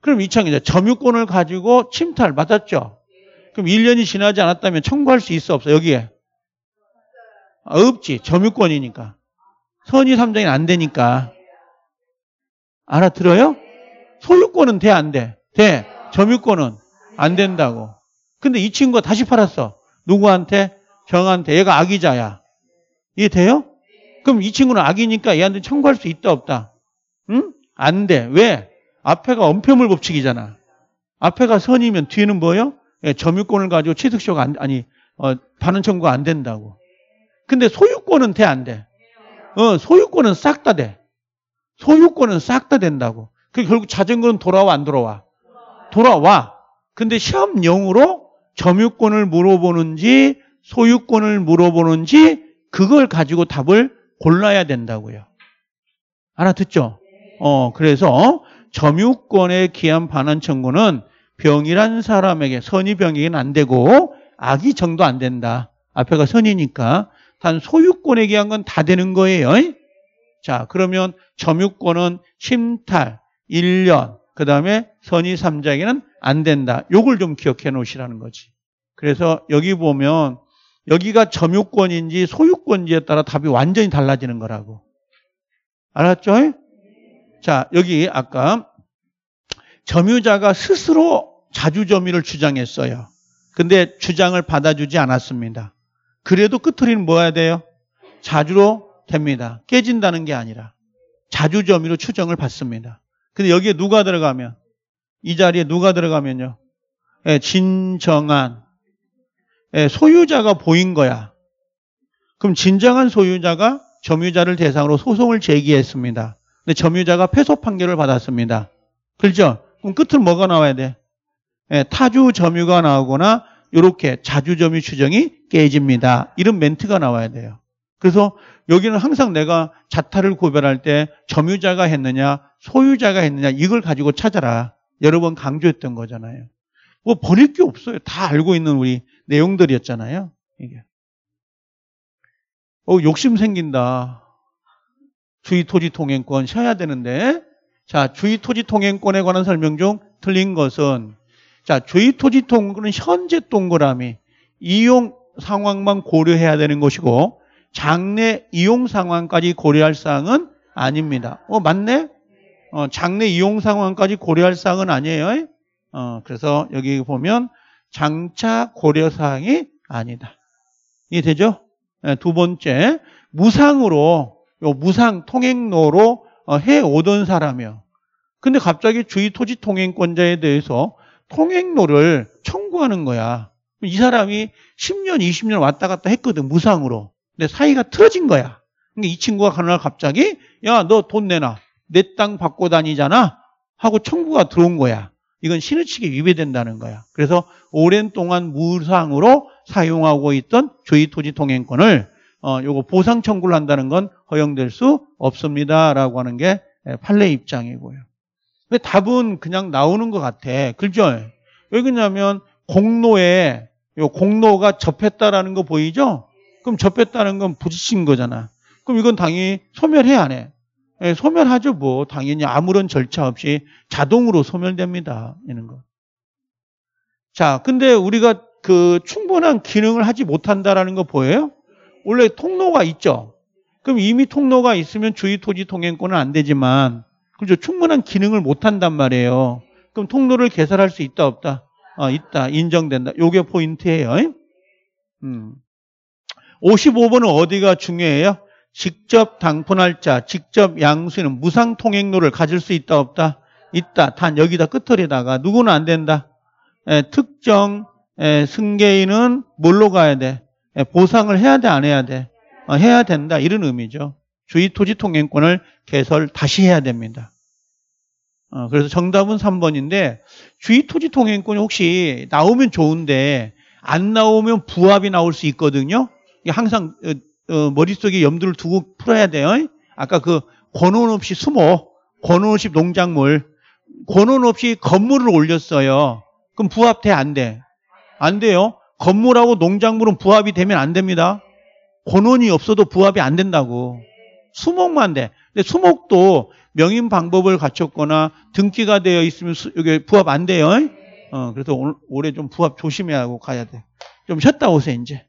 그럼 이창이죠. 점유권을 가지고 침탈 받았죠 그럼 1년이 지나지 않았다면 청구할 수 있어 없어 여기에? 아, 없지. 점유권이니까. 선의 3장이 안 되니까. 알아들어요? 소유권은 돼, 안 돼? 돼. 점유권은 안 된다고. 근데 이 친구가 다시 팔았어. 누구한테? 정한테. 얘가 악의자야. 이해 돼요? 그럼 이 친구는 악이니까 얘한테 청구할 수 있다, 없다? 응? 안 돼. 왜? 앞에가 엄폐물 법칙이잖아. 앞에가 선이면 뒤에는 뭐예요? 예, 점유권을 가지고 취득시효가 안, 아니, 어, 반응 청구가 안 된다고. 근데 소유권은 돼, 안 돼? 어, 소유권은 싹 다 돼. 소유권은 싹 다 된다고. 그 결국 자전거는 돌아와 안 돌아와? 돌아와. 근데 시험용으로 점유권을 물어보는지 소유권을 물어보는지 그걸 가지고 답을 골라야 된다고요. 알아듣죠? 어, 그래서 점유권에 기한 반환 청구는 병이란 사람에게 선의 병이긴 안 되고 악의 정도 안 된다. 앞에가 선이니까 단 소유권에 기한 건 다 되는 거예요. 자, 그러면 점유권은 침탈, 1년, 그 다음에 선의 3장에는 안 된다. 요걸 좀 기억해 놓으시라는 거지. 그래서 여기 보면 여기가 점유권인지 소유권지에 따라 답이 완전히 달라지는 거라고. 알았죠? 자, 여기 아까 점유자가 스스로 자주점유를 주장했어요. 근데 주장을 받아주지 않았습니다. 그래도 끝으로는 뭐야 돼요? 자주로 됩니다. 깨진다는 게 아니라 자주점유로 추정을 받습니다. 근데 여기에 누가 들어가면 이 자리에 누가 들어가면요? 예, 진정한 예, 소유자가 보인 거야. 그럼 진정한 소유자가 점유자를 대상으로 소송을 제기했습니다. 근데 점유자가 패소 판결을 받았습니다. 그렇죠? 그럼 끝은 뭐가 나와야 돼? 예, 타주 점유가 나오거나 이렇게 자주 점유 추정이 깨집니다. 이런 멘트가 나와야 돼요. 그래서 여기는 항상 내가 자타를 구별할 때 점유자가 했느냐 소유자가 했느냐 이걸 가지고 찾아라. 여러 번 강조했던 거잖아요. 뭐 버릴 게 없어요. 다 알고 있는 우리 내용들이었잖아요. 이게. 어, 욕심 생긴다. 주의 토지 통행권 셔야 되는데. 자, 주의 토지 통행권에 관한 설명 중 틀린 것은 자, 주의 토지 통행권은 현재 동그라미 이용 상황만 고려해야 되는 것이고 장례 이용 상황까지 고려할 사항은 아닙니다. 어, 맞네? 어, 장례 이용 상황까지 고려할 사항은 아니에요. 어, 그래서 여기 보면 장차 고려 사항이 아니다. 이해 되죠? 네, 두 번째, 무상으로, 요 무상 통행로로 어, 해 오던 사람이요. 근데 갑자기 주위 토지 통행권자에 대해서 통행로를 청구하는 거야. 이 사람이 10년, 20년 왔다 갔다 했거든, 무상으로. 근데 사이가 틀어진 거야. 그러니까 이 친구가 가는 날 갑자기 야너 돈 내놔. 내 땅 받고 다니잖아. 하고 청구가 들어온 거야. 이건 신의칙에 위배된다는 거야. 그래서 오랜 동안 무상으로 사용하고 있던 조의 토지 통행권을 어, 요거 보상 청구를 한다는 건 허용될 수 없습니다라고 하는 게 예, 판례 입장이고요. 근데 답은 그냥 나오는 것 같아. 그죠? 왜 그러냐면 공로에 요 공로가 접했다라는 거 보이죠? 그럼 접했다는 건 부딪힌 거잖아. 그럼 이건 당연히 소멸해 안 해? 예, 소멸하죠 뭐 당연히 아무런 절차 없이 자동으로 소멸됩니다. 이런 거. 자, 근데 우리가 그 충분한 기능을 하지 못한다라는 거 보여요? 원래 통로가 있죠. 그럼 이미 통로가 있으면 주위 토지 통행권은 안 되지만 그죠 충분한 기능을 못 한단 말이에요. 그럼 통로를 개설할 수 있다 없다? 아, 있다. 인정된다. 요게 포인트예요. 음. 55번은 어디가 중요해요? 직접 당분할 자, 직접 양수인은 무상 통행료를 가질 수 있다 없다? 있다. 단 여기다 끝털에다가 누구는 안 된다. 에, 예, 특정 에, 예, 승계인은 뭘로 가야 돼? 에, 예, 보상을 해야 돼, 안 해야 돼? 어, 해야 된다. 이런 의미죠. 주의 토지 통행권을 개설 다시 해야 됩니다. 어, 그래서 정답은 3번인데 주의 토지 통행권이 혹시 나오면 좋은데 안 나오면 부합이 나올 수 있거든요. 항상 어, 어, 머릿속에 염두를 두고 풀어야 돼요. 아까 그 권원 없이 수목, 권원 없이 농작물, 권원 없이 건물을 올렸어요. 그럼 부합돼 안 돼? 안 돼요. 건물하고 농작물은 부합이 되면 안 됩니다. 권원이 없어도 부합이 안 된다고. 수목만 돼. 근데 수목도 명인 방법을 갖췄거나 등기가 되어 있으면 수, 여기 부합 안 돼요. 어, 그래서 올, 올해 좀 부합 조심해야 하고 가야 돼. 좀 쉬었다 오세요, 이제.